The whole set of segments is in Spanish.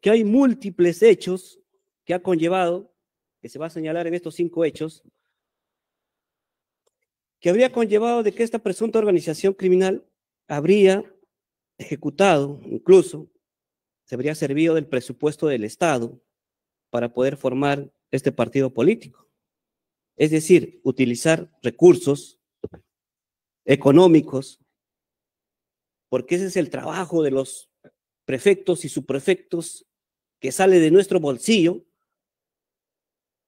que hay múltiples hechos que ha conllevado, que se va a señalar en estos cinco hechos, que habría conllevado de que esta presunta organización criminal habría ejecutado, incluso, se habría servido del presupuesto del Estado para poder formar este partido político. Es decir, utilizar recursos económicos, porque ese es el trabajo de los prefectos y subprefectos que sale de nuestro bolsillo,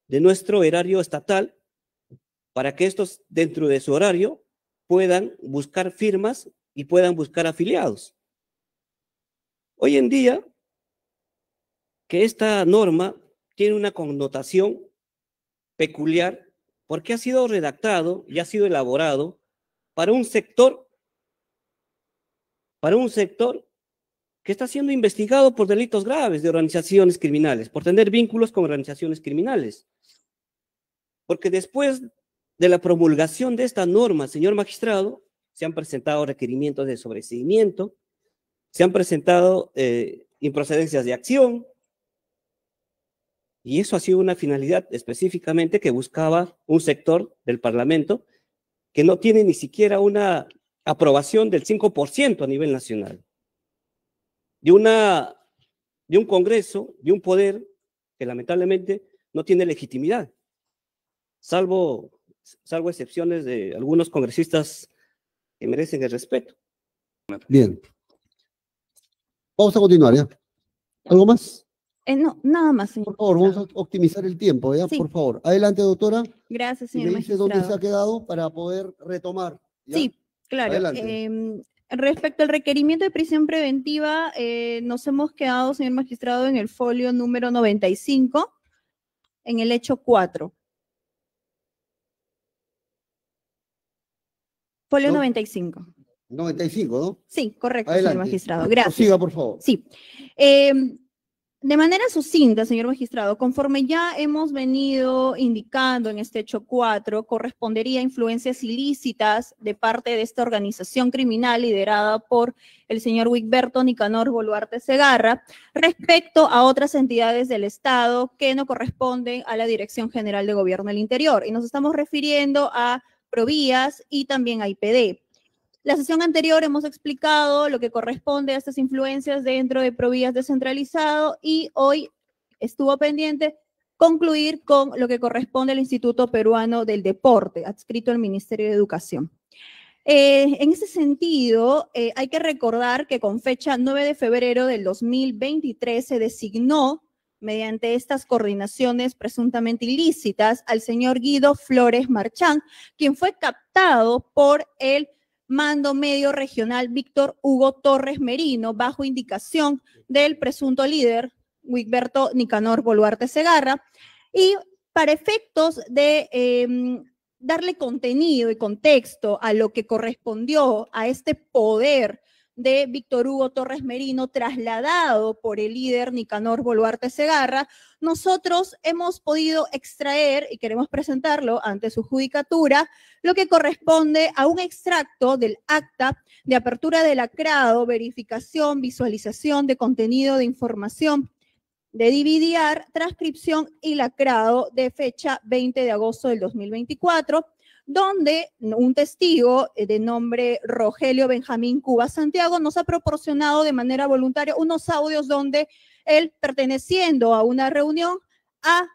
de nuestro erario estatal, para que estos dentro de su horario puedan buscar firmas y puedan buscar afiliados. Hoy en día, que esta norma tiene una connotación peculiar porque ha sido redactado y ha sido elaborado para un sector, para un sector está siendo investigado por delitos graves de organizaciones criminales, por tener vínculos con organizaciones criminales. Porque después de la promulgación de esta norma, señor magistrado, se han presentado requerimientos de sobreseimiento, se han presentado eh, improcedencias de acción, y eso ha sido una finalidad específicamente que buscaba un sector del Parlamento que no tiene ni siquiera una aprobación del 5% a nivel nacional de, una, de un Congreso, de un poder que lamentablemente no tiene legitimidad, salvo, salvo excepciones de algunos congresistas que merecen el respeto. Bien. Vamos a continuar, ¿ya? ¿Algo más? Eh, no, nada más, señor. Por favor, vamos a optimizar el tiempo, ¿ya? Por favor. Adelante, doctora. Gracias, señor. Y me dice dónde se ha quedado para poder retomar. Sí, claro. Eh, Respecto al requerimiento de prisión preventiva, eh, nos hemos quedado, señor magistrado, en el folio número 95, en el hecho 4. Folio 95. 95, ¿no? Sí, correcto, señor magistrado. Ah, gracias. siga, por favor. Sí. Eh, de manera sucinta, señor magistrado, conforme ya hemos venido indicando en este hecho 4, correspondería a influencias ilícitas de parte de esta organización criminal liderada por el señor Wigberto Nicanor Boluarte Segarra respecto a otras entidades del Estado que no corresponden a la Dirección General de Gobierno del Interior. Y nos estamos refiriendo a Provías y también a IPD. La sesión anterior hemos explicado lo que corresponde a estas influencias dentro de Provías descentralizado y hoy estuvo pendiente concluir con lo que corresponde al Instituto Peruano del Deporte, adscrito al Ministerio de Educación. Eh, en ese sentido, eh, hay que recordar que con fecha 9 de febrero del 2023 se designó, mediante estas coordinaciones presuntamente ilícitas, al señor Guido Flores Marchán, quien fue captado por el mando medio regional Víctor Hugo Torres Merino, bajo indicación del presunto líder Wigberto Nicanor Boluarte Segarra, y para efectos de em, darle contenido y contexto a lo que correspondió a este poder de Víctor Hugo Torres Merino, trasladado por el líder Nicanor Boluarte Segarra, nosotros hemos podido extraer, y queremos presentarlo ante su judicatura, lo que corresponde a un extracto del acta de apertura del acrado, verificación, visualización de contenido de información de dividiar, transcripción y lacrado de fecha 20 de agosto del 2024 donde un testigo eh, de nombre Rogelio Benjamín Cuba Santiago nos ha proporcionado de manera voluntaria unos audios donde él, perteneciendo a una reunión, ha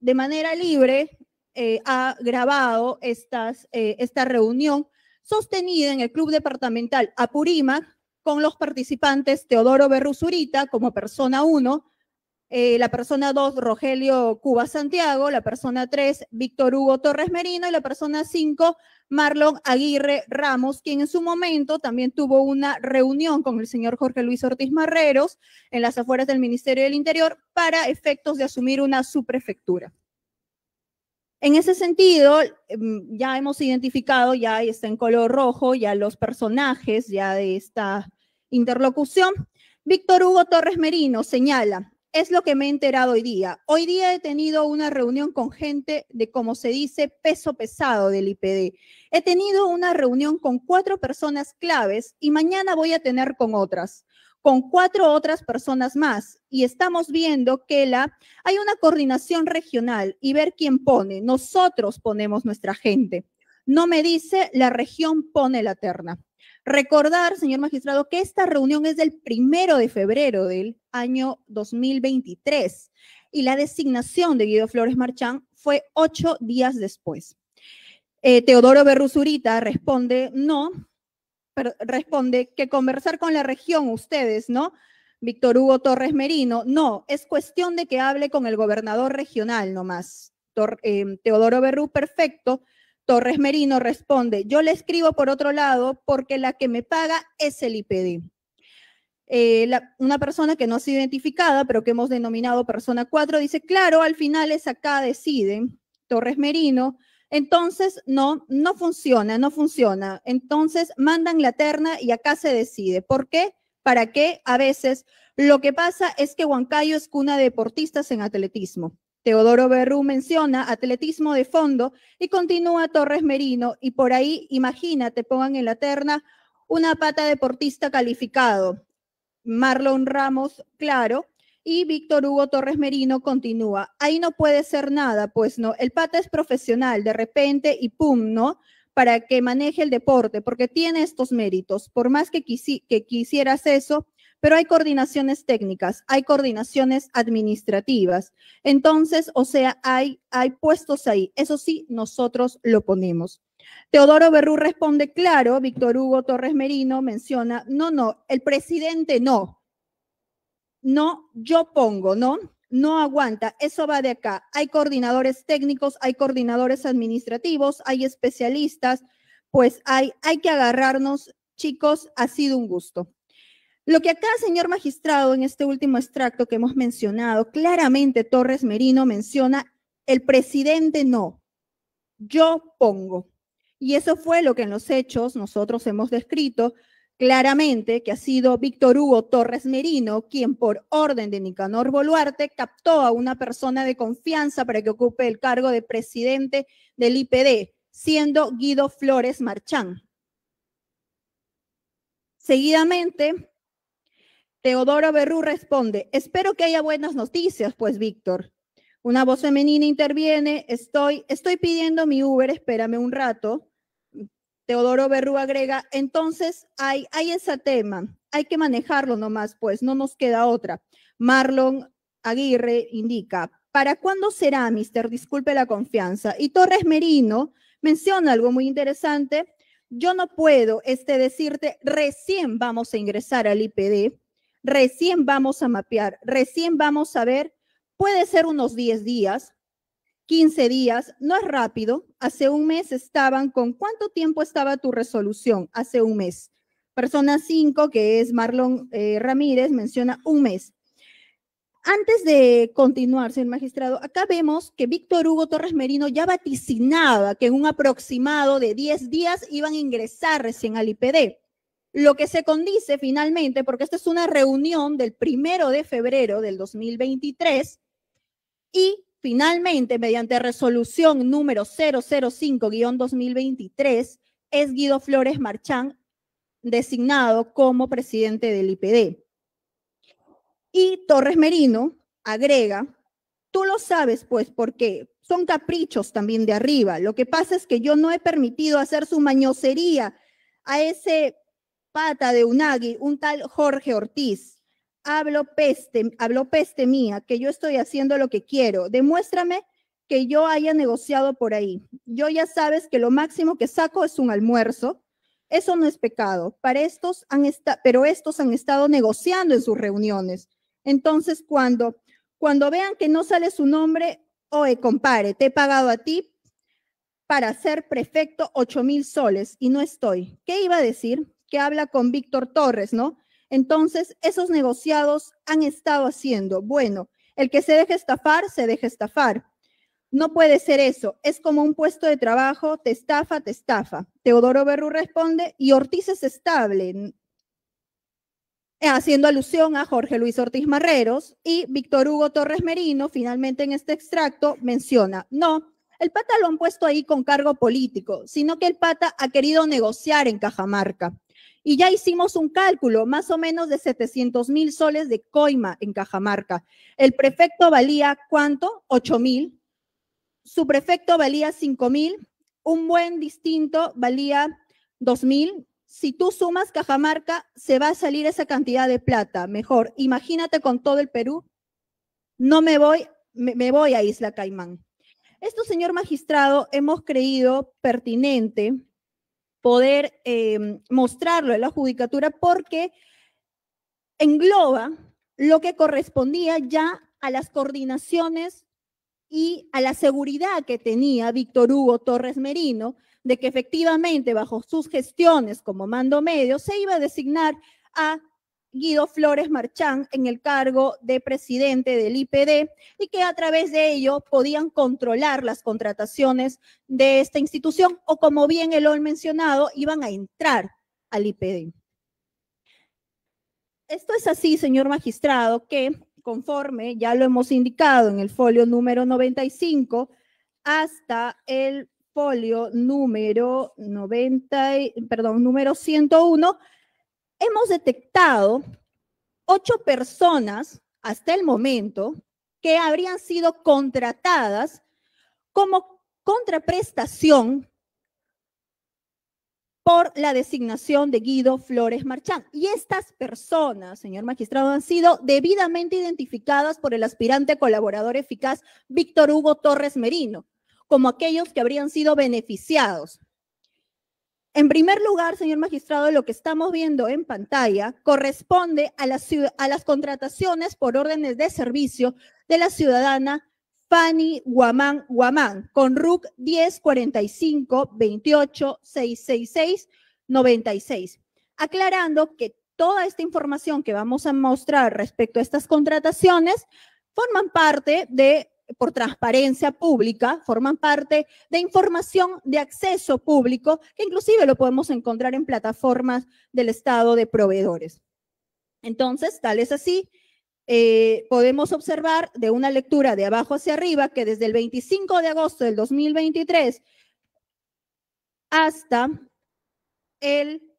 de manera libre eh, ha grabado eh, esta reunión sostenida en el Club Departamental Apurímac con los participantes Teodoro Berruzurita como persona uno. Eh, la persona 2, Rogelio Cuba Santiago, la persona 3, Víctor Hugo Torres Merino, y la persona 5, Marlon Aguirre Ramos, quien en su momento también tuvo una reunión con el señor Jorge Luis Ortiz Marreros en las afueras del Ministerio del Interior para efectos de asumir una subprefectura. En ese sentido, em, ya hemos identificado, ya está en color rojo, ya los personajes ya de esta interlocución. Víctor Hugo Torres Merino señala, es lo que me he enterado hoy día. Hoy día he tenido una reunión con gente de, como se dice, peso pesado del IPD. He tenido una reunión con cuatro personas claves y mañana voy a tener con otras con cuatro otras personas más y estamos viendo que la, hay una coordinación regional y ver quién pone. Nosotros ponemos nuestra gente. No me dice, la región pone la terna. Recordar, señor magistrado, que esta reunión es del primero de febrero del año 2023 y la designación de Guido Flores Marchán fue ocho días después. Eh, Teodoro Berruzurita responde, no, responde que conversar con la región ustedes, ¿no? Víctor Hugo Torres Merino, no, es cuestión de que hable con el gobernador regional nomás. Eh, Teodoro Berrú, perfecto. Torres Merino responde, yo le escribo por otro lado porque la que me paga es el IPD. Eh, la, una persona que no ha sido identificada, pero que hemos denominado persona 4, dice, claro, al final es acá, deciden, Torres Merino. Entonces, no, no funciona, no funciona. Entonces, mandan la terna y acá se decide. ¿Por qué? ¿Para qué? A veces lo que pasa es que Huancayo es cuna de deportistas en atletismo. Teodoro Berrú menciona atletismo de fondo y continúa Torres Merino y por ahí, imagínate, pongan en la terna una pata deportista calificado. Marlon Ramos, claro, y Víctor Hugo Torres Merino continúa. Ahí no puede ser nada, pues no. El pata es profesional, de repente y pum, ¿no? Para que maneje el deporte, porque tiene estos méritos. Por más que, que quisieras eso, pero hay coordinaciones técnicas, hay coordinaciones administrativas. Entonces, o sea, hay, hay puestos ahí. Eso sí, nosotros lo ponemos. Teodoro Berrú responde, claro, Víctor Hugo Torres Merino menciona, no, no, el presidente no. No, yo pongo, ¿no? No aguanta, eso va de acá. Hay coordinadores técnicos, hay coordinadores administrativos, hay especialistas, pues hay, hay que agarrarnos, chicos, ha sido un gusto. Lo que acá, señor magistrado, en este último extracto que hemos mencionado, claramente Torres Merino menciona, el presidente no, yo pongo. Y eso fue lo que en los hechos nosotros hemos descrito claramente, que ha sido Víctor Hugo Torres Merino quien por orden de Nicanor Boluarte captó a una persona de confianza para que ocupe el cargo de presidente del IPD, siendo Guido Flores Marchán. Seguidamente, Teodoro Berrú responde, espero que haya buenas noticias, pues Víctor. Una voz femenina interviene, estoy, estoy pidiendo mi Uber, espérame un rato. Teodoro Berrú agrega, entonces hay, hay ese tema, hay que manejarlo nomás, pues no nos queda otra. Marlon Aguirre indica, ¿para cuándo será, mister? Disculpe la confianza. Y Torres Merino menciona algo muy interesante. Yo no puedo este, decirte, recién vamos a ingresar al IPD, recién vamos a mapear, recién vamos a ver, puede ser unos 10 días, 15 días, no es rápido. Hace un mes estaban con cuánto tiempo estaba tu resolución hace un mes. Persona 5, que es Marlon eh, Ramírez, menciona un mes. Antes de continuar, señor magistrado, acá vemos que Víctor Hugo Torres Merino ya vaticinaba que en un aproximado de 10 días iban a ingresar recién al IPD. Lo que se condice finalmente, porque esta es una reunión del primero de febrero del 2023, y Finalmente, mediante resolución número 005-2023, es Guido Flores Marchán designado como presidente del IPD. Y Torres Merino agrega, tú lo sabes pues porque son caprichos también de arriba. Lo que pasa es que yo no he permitido hacer su mañosería a ese pata de Unagi, un tal Jorge Ortiz hablo peste, hablo peste mía, que yo estoy haciendo lo que quiero. Demuéstrame que yo haya negociado por ahí. Yo ya sabes que lo máximo que saco es un almuerzo. Eso no es pecado. Para estos han pero estos han estado negociando en sus reuniones. Entonces, cuando cuando vean que no sale su nombre, oye, compare, te he pagado a ti para ser prefecto 8 mil soles y no estoy. ¿Qué iba a decir? Que habla con Víctor Torres, ¿no? Entonces, esos negociados han estado haciendo, bueno, el que se deje estafar, se deje estafar. No puede ser eso, es como un puesto de trabajo, te estafa, te estafa. Teodoro Berru responde y Ortiz es estable, haciendo alusión a Jorge Luis Ortiz Marreros y Víctor Hugo Torres Merino, finalmente en este extracto, menciona, no, el pata lo han puesto ahí con cargo político, sino que el pata ha querido negociar en Cajamarca y ya hicimos un cálculo, más o menos de 700 mil soles de coima en Cajamarca. El prefecto valía cuánto? 8 mil. Su prefecto valía 5 mil. Un buen distinto valía 2 mil. Si tú sumas Cajamarca, se va a salir esa cantidad de plata. Mejor, imagínate con todo el Perú. No me voy, me, me voy a Isla Caimán. Esto, señor magistrado, hemos creído pertinente poder eh, mostrarlo en la judicatura porque engloba lo que correspondía ya a las coordinaciones y a la seguridad que tenía Víctor Hugo Torres Merino de que efectivamente bajo sus gestiones como mando medio se iba a designar a Guido Flores Marchán en el cargo de presidente del IPD y que a través de ello podían controlar las contrataciones de esta institución o como bien el OL mencionado, iban a entrar al IPD. Esto es así, señor magistrado, que conforme ya lo hemos indicado en el folio número 95 hasta el folio número 90, perdón, número 101, hemos detectado ocho personas hasta el momento que habrían sido contratadas como contraprestación por la designación de Guido Flores Marchán. Y estas personas, señor magistrado, han sido debidamente identificadas por el aspirante colaborador eficaz Víctor Hugo Torres Merino, como aquellos que habrían sido beneficiados. En primer lugar, señor magistrado, lo que estamos viendo en pantalla corresponde a las, contrataciones por órdenes de servicio de la ciudadana Fanny Guamán Guamán con RUC 1045 Aclarando que toda esta información que vamos a mostrar respecto a estas contrataciones forman parte de por transparencia pública, forman parte de información de acceso público, que inclusive lo podemos encontrar en plataformas del Estado de proveedores. Entonces, tal es así, eh, podemos observar de una lectura de abajo hacia arriba que desde el 25 de agosto del 2023 hasta el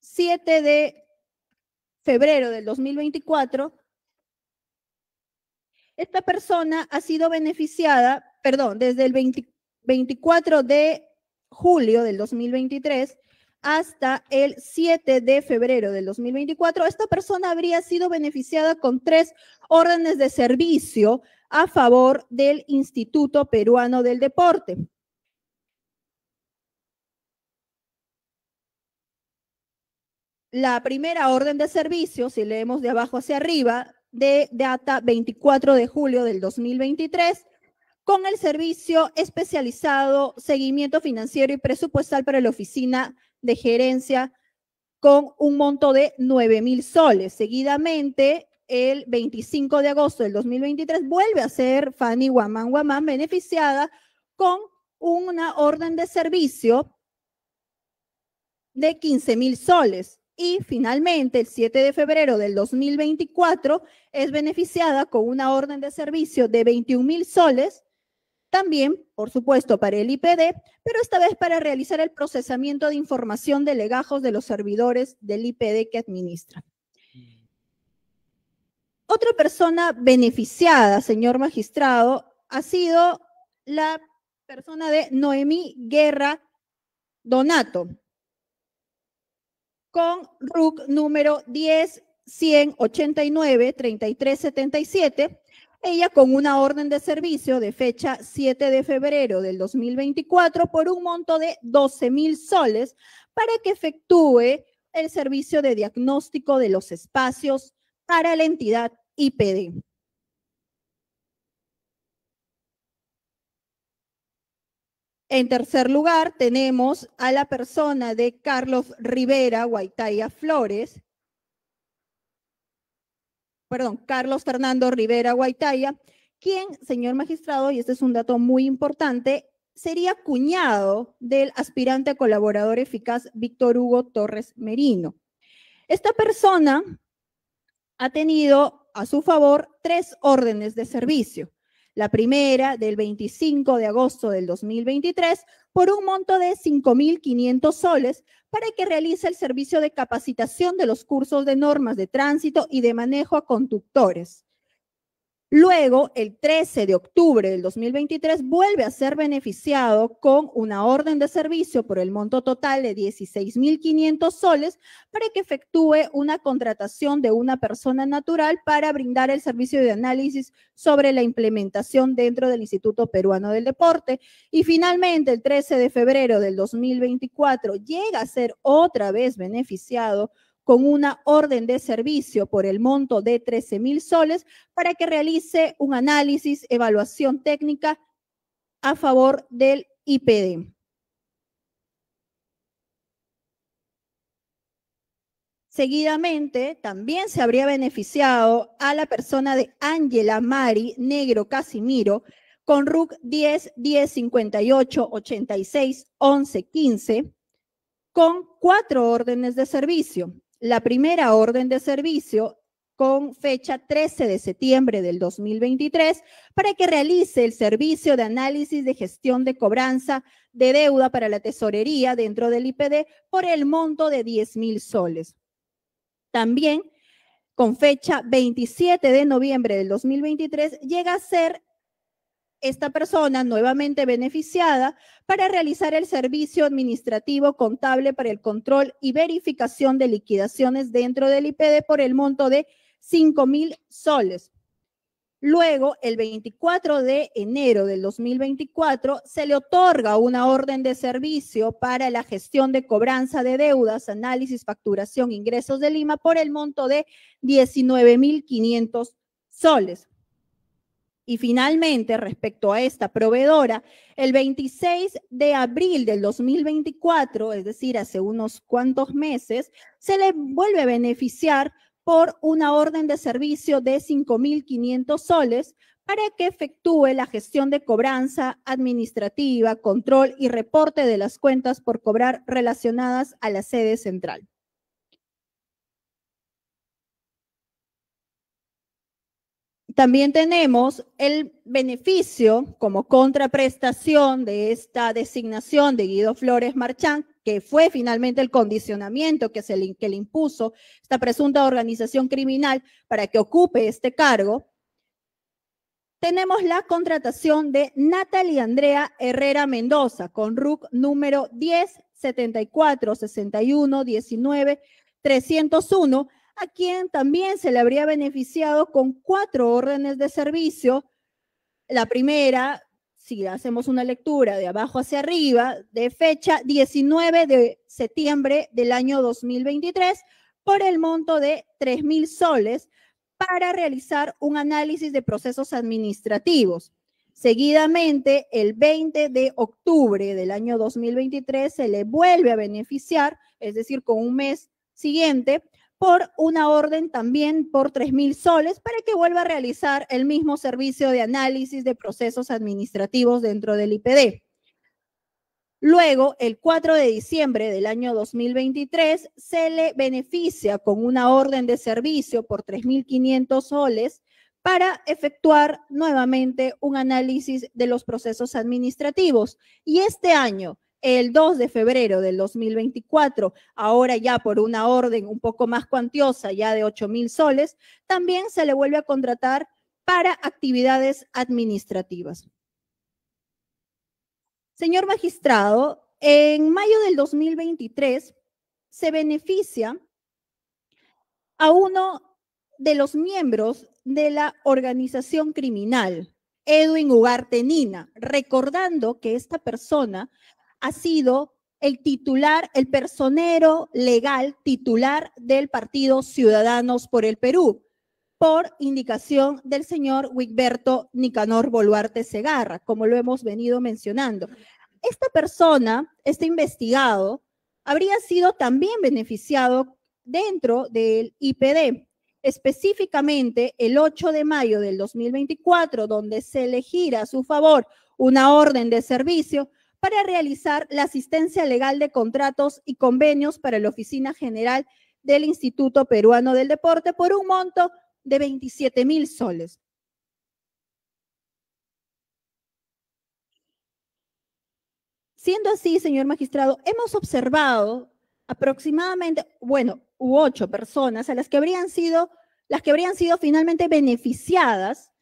7 de febrero del 2024, esta persona ha sido beneficiada, perdón, desde el 24 de julio del 2023 hasta el 7 de febrero del 2024, esta persona habría sido beneficiada con tres órdenes de servicio a favor del Instituto Peruano del Deporte. La primera orden de servicio, si leemos de abajo hacia arriba, de data 24 de julio del 2023 con el servicio especializado Seguimiento Financiero y Presupuestal para la Oficina de Gerencia con un monto de 9 mil soles. Seguidamente, el 25 de agosto del 2023 vuelve a ser Fanny Guamán Guamán beneficiada con una orden de servicio de 15 mil soles y finalmente el 7 de febrero del 2024 es beneficiada con una orden de servicio de 21 mil soles, también, por supuesto, para el IPD, pero esta vez para realizar el procesamiento de información de legajos de los servidores del IPD que administra. Otra persona beneficiada, señor magistrado, ha sido la persona de Noemí Guerra Donato con RUC número 10189-3377. Ella con una orden de servicio de fecha 7 de febrero del 2024 por un monto de 12 mil soles para que efectúe el servicio de diagnóstico de los espacios para la entidad IPD. En tercer lugar, tenemos a la persona de Carlos Rivera Guaitaya Flores. Perdón, Carlos Fernando Rivera Guaitaya, quien, señor magistrado, y este es un dato muy importante, sería cuñado del aspirante colaborador eficaz Víctor Hugo Torres Merino. Esta persona ha tenido a su favor tres órdenes de servicio la primera del 25 de agosto del 2023, por un monto de 5.500 soles para que realice el servicio de capacitación de los cursos de normas de tránsito y de manejo a conductores. Luego, el 13 de octubre del 2023, vuelve a ser beneficiado con una orden de servicio por el monto total de 16.500 soles para que efectúe una contratación de una persona natural para brindar el servicio de análisis sobre la implementación dentro del Instituto Peruano del Deporte. Y finalmente, el 13 de febrero del 2024, llega a ser otra vez beneficiado con una orden de servicio por el monto de 13 mil soles para que realice un análisis, evaluación técnica a favor del IPD. Seguidamente, también se habría beneficiado a la persona de Ángela Mari Negro Casimiro con RUC 10 10 58 86 11 15 con cuatro órdenes de servicio la primera orden de servicio con fecha 13 de septiembre del 2023 para que realice el servicio de análisis de gestión de cobranza de deuda para la tesorería dentro del IPD por el monto de 10 mil soles. También, con fecha 27 de noviembre del 2023, llega a ser esta persona nuevamente beneficiada para realizar el servicio administrativo contable para el control y verificación de liquidaciones dentro del IPD por el monto de 5 mil soles. Luego, el 24 de enero del 2024, se le otorga una orden de servicio para la gestión de cobranza de deudas, análisis, facturación, ingresos de Lima por el monto de 19.500 soles. Y finalmente, respecto a esta proveedora, el 26 de abril del 2024, es decir, hace unos cuantos meses, se le vuelve a beneficiar por una orden de servicio de 5.500 soles para que efectúe la gestión de cobranza administrativa, control y reporte de las cuentas por cobrar relacionadas a la sede central. También tenemos el beneficio como contraprestación de esta designación de Guido Flores Marchán, que fue finalmente el condicionamiento que, se le, impuso esta presunta organización criminal para que ocupe este cargo. Tenemos la contratación de Natalia Andrea Herrera Mendoza con RUC número 10 74 61 19 301 a quien también se le habría beneficiado con cuatro órdenes de servicio. La primera, si hacemos una lectura de abajo hacia arriba, de fecha 19 de septiembre del año 2023, por el monto de 3.000 mil soles para realizar un análisis de procesos administrativos. Seguidamente, el 20 de octubre del año 2023 se le vuelve a beneficiar, es decir, con un mes siguiente, por una orden también por 3.000 soles para que vuelva a realizar el mismo servicio de análisis de procesos administrativos dentro del IPD. Luego, el 4 de diciembre del año 2023, se le beneficia con una orden de servicio por 3.500 soles para efectuar nuevamente un análisis de los procesos administrativos. Y este año, el 2 de febrero del 2024, ahora ya por una orden un poco más cuantiosa, ya de 8 mil soles, también se le vuelve a contratar para actividades administrativas. Señor magistrado, en mayo del 2023 se beneficia a uno de los miembros de la organización criminal, Edwin Ugarte Nina, recordando que esta persona ha sido el titular, el personero legal titular del Partido Ciudadanos por el Perú, por indicación del señor Wigberto Nicanor Boluarte Segarra, como lo hemos venido mencionando. Esta persona, este investigado, habría sido también beneficiado dentro del IPD, específicamente el 8 de mayo del 2024, donde se elegirá a su favor una orden de servicio para realizar la asistencia legal de contratos y convenios para la Oficina General del Instituto Peruano del Deporte por un monto de 27 mil soles. Siendo así, señor magistrado, hemos observado aproximadamente, bueno, u ocho personas a las que habrían sido, las que habrían sido finalmente beneficiadas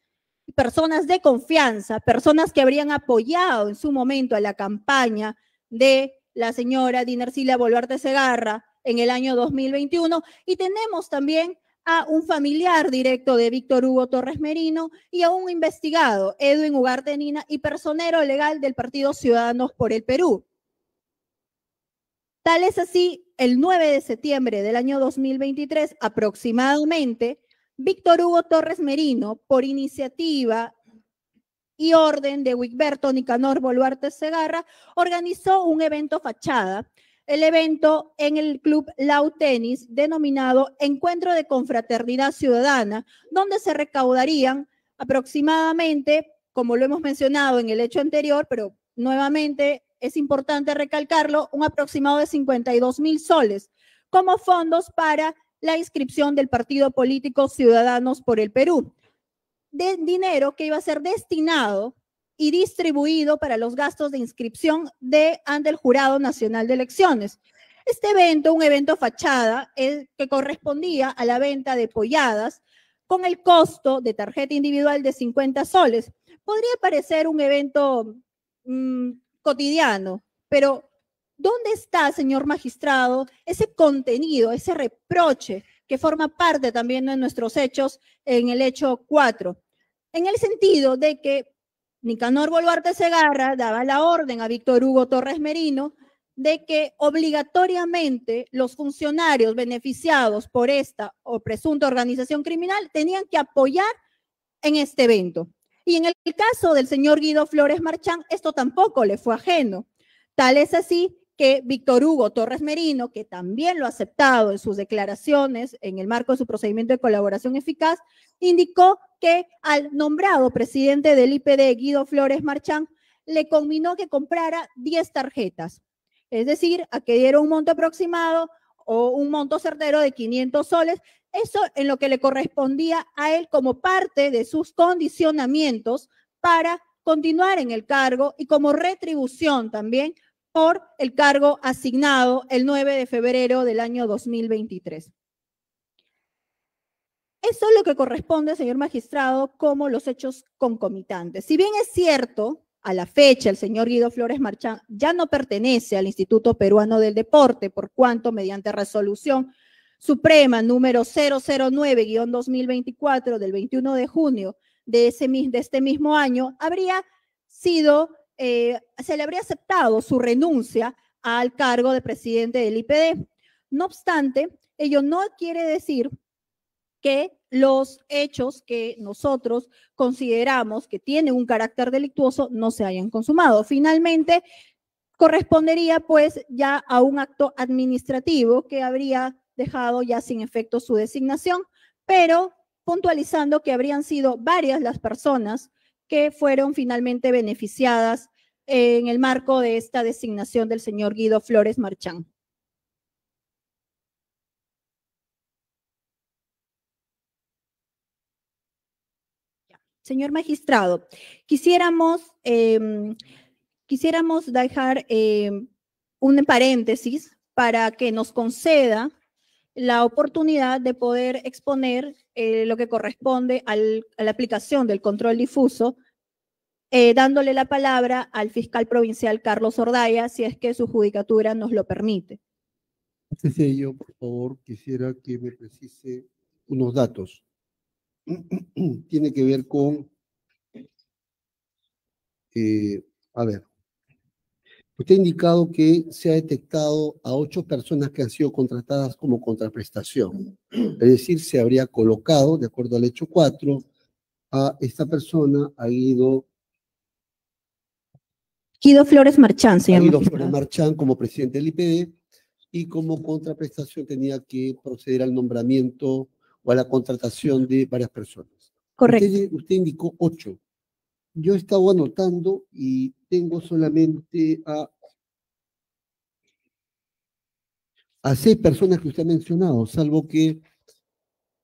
personas de confianza, personas que habrían apoyado en su momento a la campaña de la señora Dinersila Boluarte Segarra en el año 2021. Y tenemos también a un familiar directo de Víctor Hugo Torres Merino y a un investigado, Edwin Ugarte Nina, y personero legal del Partido Ciudadanos por el Perú. Tal es así, el 9 de septiembre del año 2023 aproximadamente, Víctor Hugo Torres Merino, por iniciativa y orden de Wigberto Nicanor Boluarte Segarra, organizó un evento fachada, el evento en el Club Lau Tenis, denominado Encuentro de Confraternidad Ciudadana, donde se recaudarían aproximadamente, como lo hemos mencionado en el hecho anterior, pero nuevamente es importante recalcarlo, un aproximado de 52 mil soles como fondos para la inscripción del partido político Ciudadanos por el Perú, de dinero que iba a ser destinado y distribuido para los gastos de inscripción de ante el Jurado Nacional de Elecciones. Este evento, un evento fachada, el que correspondía a la venta de polladas con el costo de tarjeta individual de 50 soles. Podría parecer un evento mm, cotidiano, pero ¿Dónde está, señor magistrado, ese contenido, ese reproche que forma parte también de nuestros hechos en el hecho 4? En el sentido de que Nicanor Boluarte Segarra daba la orden a Víctor Hugo Torres Merino de que obligatoriamente los funcionarios beneficiados por esta o presunta organización criminal tenían que apoyar en este evento. Y en el caso del señor Guido Flores Marchán, esto tampoco le fue ajeno. Tal es así que Víctor Hugo Torres Merino, que también lo ha aceptado en sus declaraciones en el marco de su procedimiento de colaboración eficaz, indicó que al nombrado presidente del IPD, Guido Flores Marchán, le conminó que comprara 10 tarjetas, es decir, a que diera un monto aproximado o un monto certero de 500 soles, eso en lo que le correspondía a él como parte de sus condicionamientos para continuar en el cargo y como retribución también por el cargo asignado el 9 de febrero del año 2023. Eso es lo que corresponde, señor magistrado, como los hechos concomitantes. Si bien es cierto, a la fecha el señor Guido Flores Marchán ya no pertenece al Instituto Peruano del Deporte, por cuanto mediante resolución suprema número 009-2024 del 21 de junio de, ese, de este mismo año, habría sido eh, se le habría aceptado su renuncia al cargo de presidente del IPD. No obstante, ello no quiere decir que los hechos que nosotros consideramos que tienen un carácter delictuoso no se hayan consumado. Finalmente, correspondería pues ya a un acto administrativo que habría dejado ya sin efecto su designación, pero puntualizando que habrían sido varias las personas que fueron finalmente beneficiadas en el marco de esta designación del señor Guido Flores Marchán. Señor magistrado, quisiéramos, em, quisiéramos dejar em, un paréntesis para que nos conceda la oportunidad de poder exponer eh, lo que corresponde a la aplicación del control difuso eh, dándole la palabra al fiscal provincial Carlos Ordaya, si es que su judicatura nos lo permite. Antes de ello, por favor, quisiera que me precise unos datos. Tiene que ver con, eh, a ver, usted ha indicado que se ha detectado a ocho personas que han sido contratadas como contraprestación. Es decir, se habría colocado, de acuerdo al hecho 4, a esta persona ha ido Guido Flores Marchán, señor. Guido Flores Marchán como presidente del IPD e y como contraprestación tenía que proceder al nombramiento o a la contratación de varias personas. Correcto. Usted, indicó ocho. Yo he estado anotando y tengo solamente a seis personas que usted ha mencionado, salvo que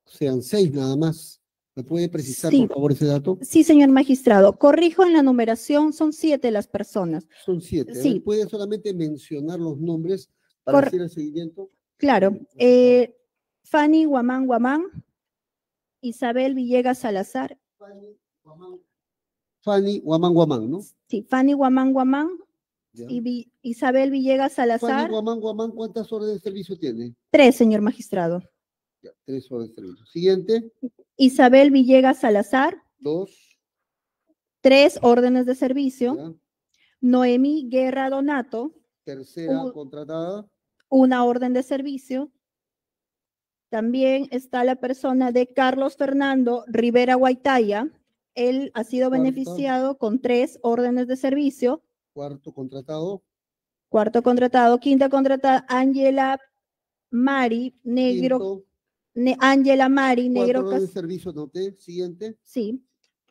sean seis nada más. ¿Me puede precisar, por favor, ese dato? Sí, señor magistrado. Corrijo en la numeración, son siete las personas. Son siete. ¿eh? Sí. ¿Puede solamente mencionar los nombres para hacer el seguimiento? Claro. Eh, Fanny Guamán Guamán, Isabel Villegas Salazar. Fanny Guamán, Guamán, ¿no? Sí, Fanny Guamán Guamán, Y Isabel Villegas Salazar. Fanny Guamán, Guamán, ¿cuántas horas de servicio tiene? Tres, señor magistrado. tres horas de servicio. Siguiente. Isabel Villegas Salazar. Dos. Tres órdenes de servicio. Noemi Guerra Donato. Tercera contratada. Una orden de servicio. También está la persona de Carlos Fernando Rivera Guaitaya. Él ha sido beneficiado con tres órdenes de servicio. Cuarto contratado. Cuarto contratado. Quinta contratada, Ángela Mari Negro Ángela Mari, Negro órdenes de servicio noté? Siguiente. Sí,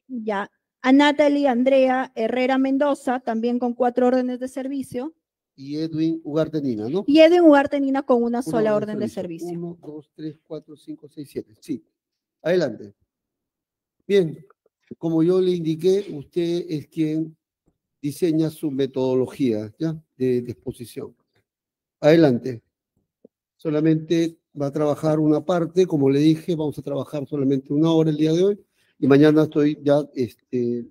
ya. A Andrea Herrera Mendoza, también con cuatro órdenes de servicio. Y Edwin Ugarte Nina, ¿no? Y Edwin Ugarte Nina con una, sola orden, de servicio. Uno, dos, tres, cuatro, cinco, seis, siete. Sí. Adelante. Bien, como yo le indiqué, usted es quien diseña su metodología ¿ya? De, de exposición. Adelante. Solamente va a trabajar una parte, como le dije, vamos a trabajar solamente una hora el día de hoy y mañana estoy ya este,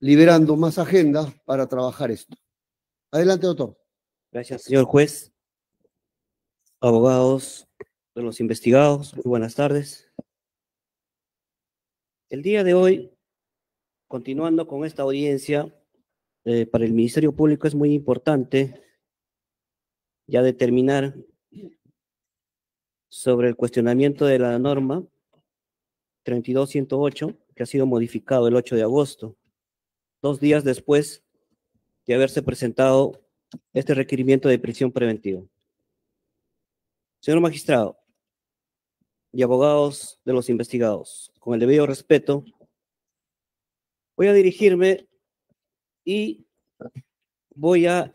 liberando más agendas para trabajar esto. Adelante, doctor. Gracias, señor juez. Abogados de los investigados, muy buenas tardes. El día de hoy, continuando con esta audiencia, eh, para el Ministerio Público es muy importante ya determinar sobre el cuestionamiento de la norma 3208, que ha sido modificado el 8 de agosto, dos días después de haberse presentado este requerimiento de prisión preventiva. Señor magistrado y abogados de los investigados, con el debido respeto, voy a dirigirme y voy a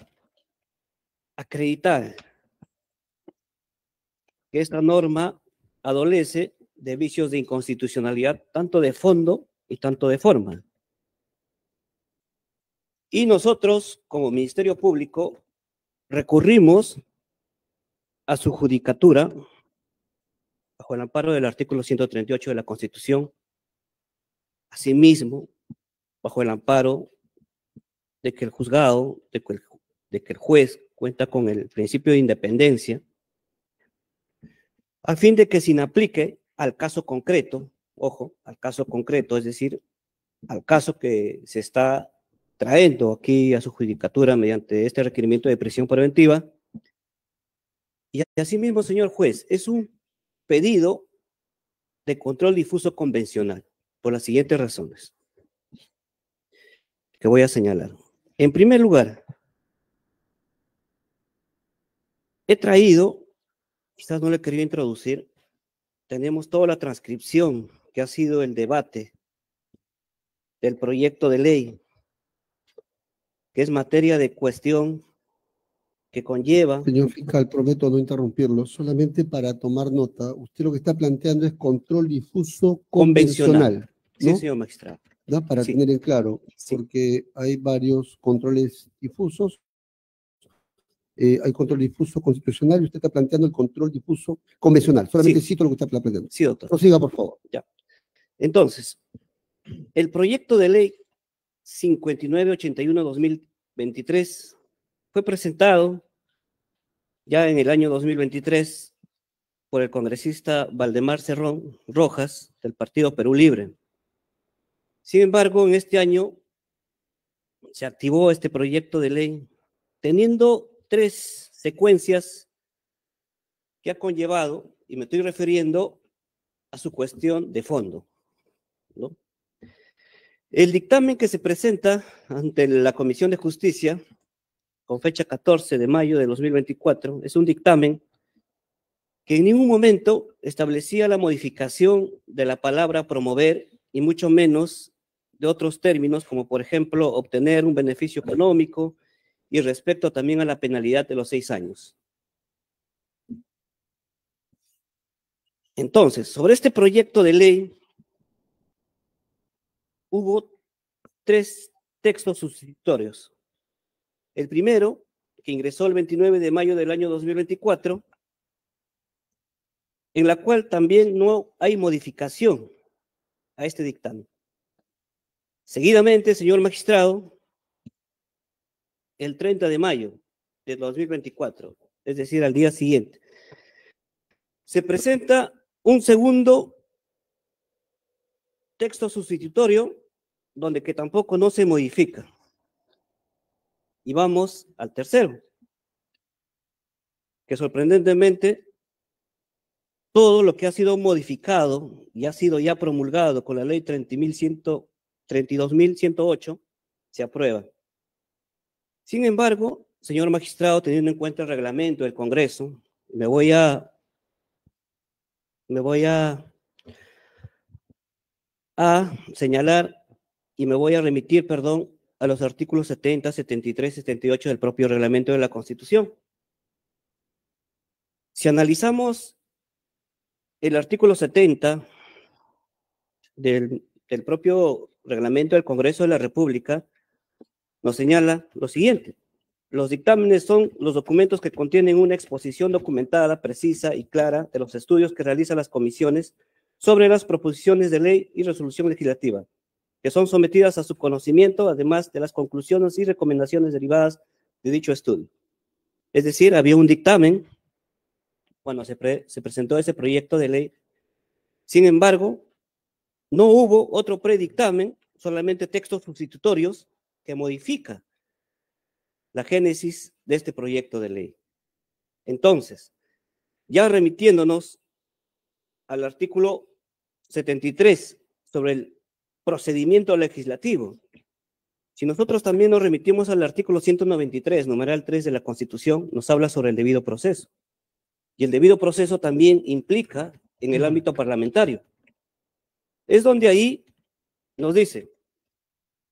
acreditar esta norma adolece de vicios de inconstitucionalidad, tanto de fondo y tanto de forma. Y nosotros, como Ministerio Público, recurrimos a su judicatura bajo el amparo del artículo 138 de la Constitución, asimismo, bajo el amparo de que el juzgado, de que el juez cuenta con el principio de independencia, a fin de que se aplique al caso concreto, ojo, al caso concreto, es decir, al caso que se está trayendo aquí a su judicatura mediante este requerimiento de prisión preventiva. Y asimismo, señor juez, es un pedido de control difuso convencional por las siguientes razones que voy a señalar. En primer lugar, he traído quizás no le quería introducir, tenemos toda la transcripción que ha sido el debate del proyecto de ley, que es materia de cuestión que conlleva. Señor fiscal, prometo no interrumpirlo, solamente para tomar nota, usted lo que está planteando es control difuso convencional. Sí, señor magistrado. Para tener en claro, porque hay varios controles difusos eh, hay control difuso constitucional y usted está planteando el control difuso convencional. Solamente cito lo que está planteando. Sí, doctor. siga por favor. Ya. Entonces, el proyecto de ley 5981-2023 fue presentado ya en el año 2023 por el congresista Valdemar Cerrón Rojas del Partido Perú Libre. Sin embargo, en este año se activó este proyecto de ley teniendo tres secuencias que ha conllevado, y me estoy refiriendo a su cuestión de fondo. El dictamen que se presenta ante la Comisión de Justicia, con fecha 14 de mayo de 2024, es un dictamen que en ningún momento establecía la modificación de la palabra promover y mucho menos de otros términos, como por ejemplo obtener un beneficio económico, y respecto también a la penalidad de los seis años. Entonces, sobre este proyecto de ley, hubo tres textos sustitutorios. El primero, que ingresó el 29 de mayo del año 2024, en la cual también no hay modificación a este dictamen. Seguidamente, señor magistrado, el 30 de mayo de 2024, es decir, al día siguiente, se presenta un segundo texto sustitutorio donde que tampoco no se modifica. Y vamos al tercero, que sorprendentemente todo lo que ha sido modificado y ha sido ya promulgado con la ley 32.108 se aprueba. Sin embargo, señor magistrado, teniendo en cuenta el reglamento del Congreso, me voy a, señalar y me voy a remitir, perdón, a los artículos 70, 73, 78 del propio reglamento de la Constitución. Si analizamos el artículo 70 del propio reglamento del Congreso de la República, nos señala lo siguiente. Los dictámenes son los documentos que contienen una exposición documentada, precisa y clara de los estudios que realizan las comisiones sobre las proposiciones de ley y resolución legislativa, que son sometidas a su conocimiento, además de las conclusiones y recomendaciones derivadas de dicho estudio. Es decir, había un dictamen cuando se, presentó ese proyecto de ley. Sin embargo, no hubo otro predictamen, solamente textos sustitutorios que modifica la génesis de este proyecto de ley. Entonces, ya remitiéndonos al artículo 73 sobre el procedimiento legislativo, si nosotros también nos remitimos al artículo 193, numeral 3 de la Constitución, nos habla sobre el debido proceso. Y el debido proceso también implica en el ámbito parlamentario. Es donde ahí nos dice,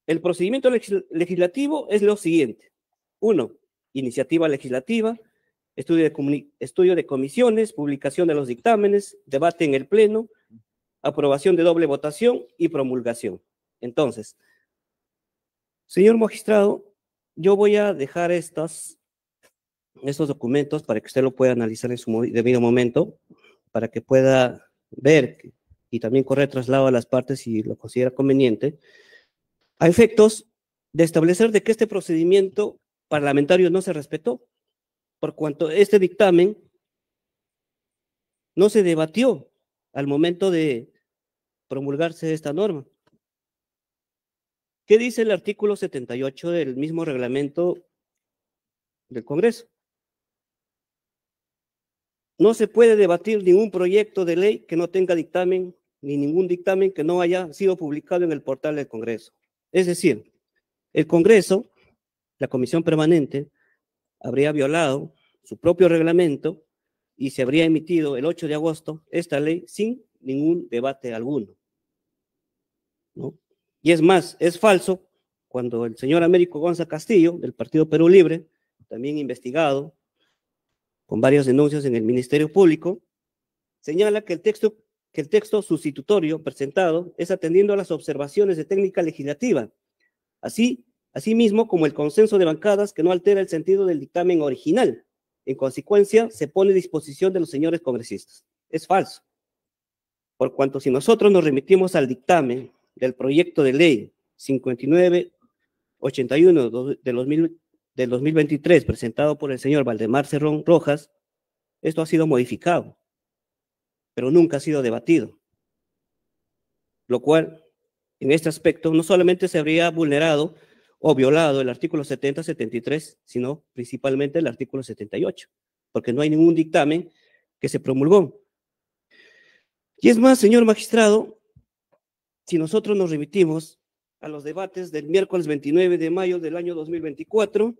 el procedimiento legislativo es lo siguiente. Uno, iniciativa legislativa, estudio de, comisiones, publicación de los dictámenes, debate en el Pleno, aprobación de doble votación y promulgación. Entonces, señor magistrado, yo voy a dejar estos documentos para que usted lo pueda analizar en su debido momento, para que pueda ver y también correr traslado a las partes si lo considera conveniente. A efectos de establecer de que este procedimiento parlamentario no se respetó, por cuanto este dictamen no se debatió al momento de promulgarse esta norma. ¿Qué dice el artículo 78 del mismo reglamento del Congreso? No se puede debatir ningún proyecto de ley que no tenga dictamen, ni ningún dictamen que no haya sido publicado en el portal del Congreso. Es decir, el Congreso, la Comisión Permanente, habría violado su propio reglamento y se habría emitido el 8 de agosto esta ley sin ningún debate alguno. Y es más, es falso cuando el señor Américo Gonza Castillo, del Partido Perú Libre, también investigado con varias denuncias en el Ministerio Público, señala que el texto que el texto sustitutorio presentado es atendiendo a las observaciones de técnica legislativa, así, mismo como el consenso de bancadas que no altera el sentido del dictamen original. En consecuencia, se pone a disposición de los señores congresistas. Es falso. Por cuanto si nosotros nos remitimos al dictamen del proyecto de ley 5981 de 2023 presentado por el señor Valdemar Cerrón Rojas, esto ha sido modificado pero nunca ha sido debatido. Lo cual, en este aspecto, no solamente se habría vulnerado o violado el artículo 70-73, sino principalmente el artículo 78, porque no hay ningún dictamen que se promulgó. Y es más, señor magistrado, si nosotros nos remitimos a los debates del miércoles 29 de mayo del año 2024,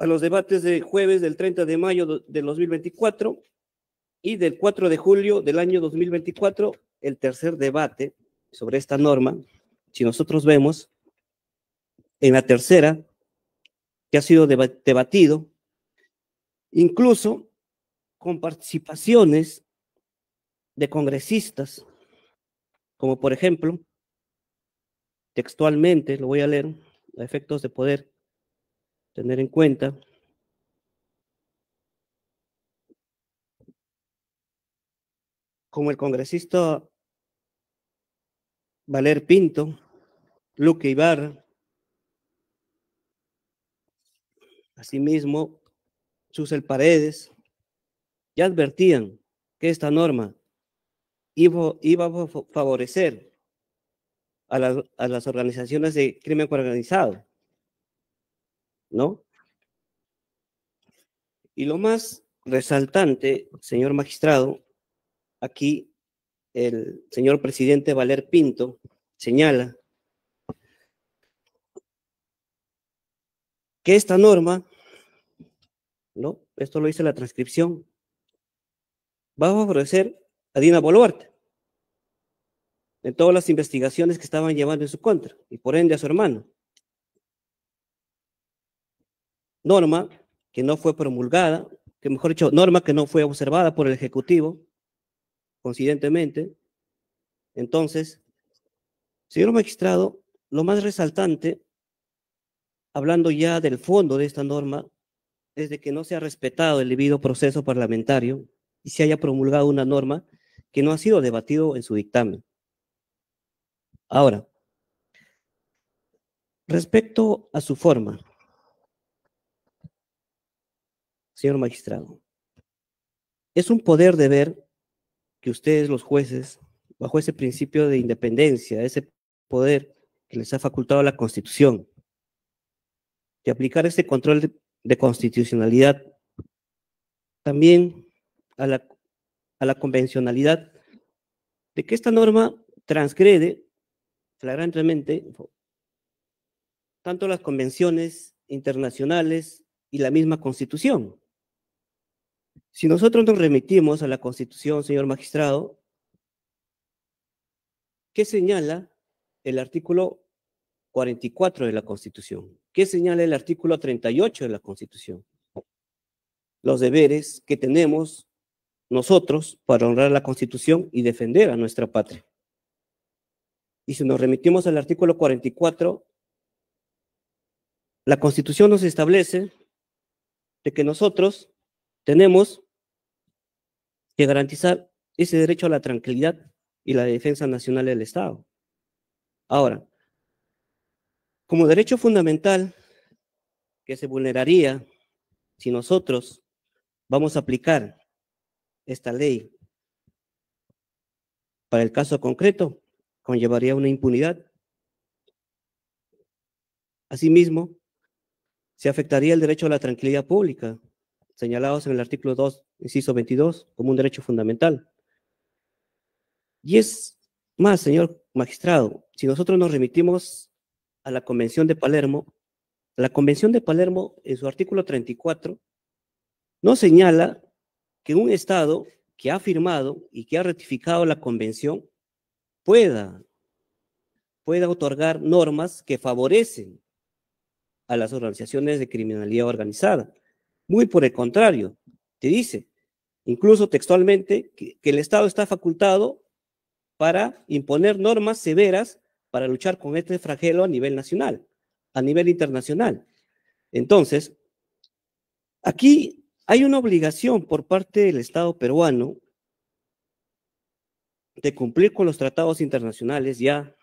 a los debates del jueves del 30 de mayo del 2024, y del 4 de julio del año 2024, el tercer debate sobre esta norma. Si nosotros vemos, en la tercera, que ha sido debatido, incluso con participaciones de congresistas, como por ejemplo, textualmente, lo voy a leer, a efectos de poder tener en cuenta, como el congresista Valer Pinto, Luque Ibarra, asimismo Susel Paredes, ya advertían que esta norma iba, a favorecer a las organizaciones de crimen organizado, ¿no? Y lo más resaltante, señor magistrado, Aquí el señor presidente Valer Pinto señala que esta norma, ¿no? esto lo dice la transcripción, va a favorecer a Dina Boluarte en todas las investigaciones que estaban llevando en su contra y por ende a su hermano. Norma que no fue promulgada, que mejor dicho, norma que no fue observada por el Ejecutivo coincidentemente. Entonces, señor magistrado, lo más resaltante, hablando ya del fondo de esta norma, es de que no se ha respetado el debido proceso parlamentario y se haya promulgado una norma que no ha sido debatido en su dictamen. Ahora, respecto a su forma, señor magistrado, es un poder de ver que ustedes los jueces, bajo ese principio de independencia, ese poder que les ha facultado la Constitución, de aplicar ese control de, constitucionalidad también a la, a la convencionalidad de que esta norma transgrede flagrantemente tanto las convenciones internacionales y la misma constitución. Si nosotros nos remitimos a la Constitución, señor magistrado, ¿qué señala el artículo 44 de la Constitución? ¿Qué señala el artículo 38 de la Constitución? Los deberes que tenemos nosotros para honrar la Constitución y defender a nuestra patria. Y si nos remitimos al artículo 44, la Constitución nos establece de que nosotros tenemos que garantizar ese derecho a la tranquilidad y la defensa nacional del Estado. Ahora, como derecho fundamental que se vulneraría si nosotros vamos a aplicar esta ley para el caso concreto, conllevaría una impunidad. Asimismo, se afectaría el derecho a la tranquilidad pública, señalados en el artículo 2, inciso 22, como un derecho fundamental. Y es más, señor magistrado, si nosotros nos remitimos a la Convención de Palermo, la Convención de Palermo, en su artículo 34, no señala que un Estado que ha firmado y que ha ratificado la Convención pueda, pueda otorgar normas que favorecen a las organizaciones de criminalidad organizada. Muy por el contrario, te dice, incluso textualmente, que, el Estado está facultado para imponer normas severas para luchar con este fragelo a nivel nacional, a nivel internacional. Entonces, aquí hay una obligación por parte del Estado peruano de cumplir con los tratados internacionales ya,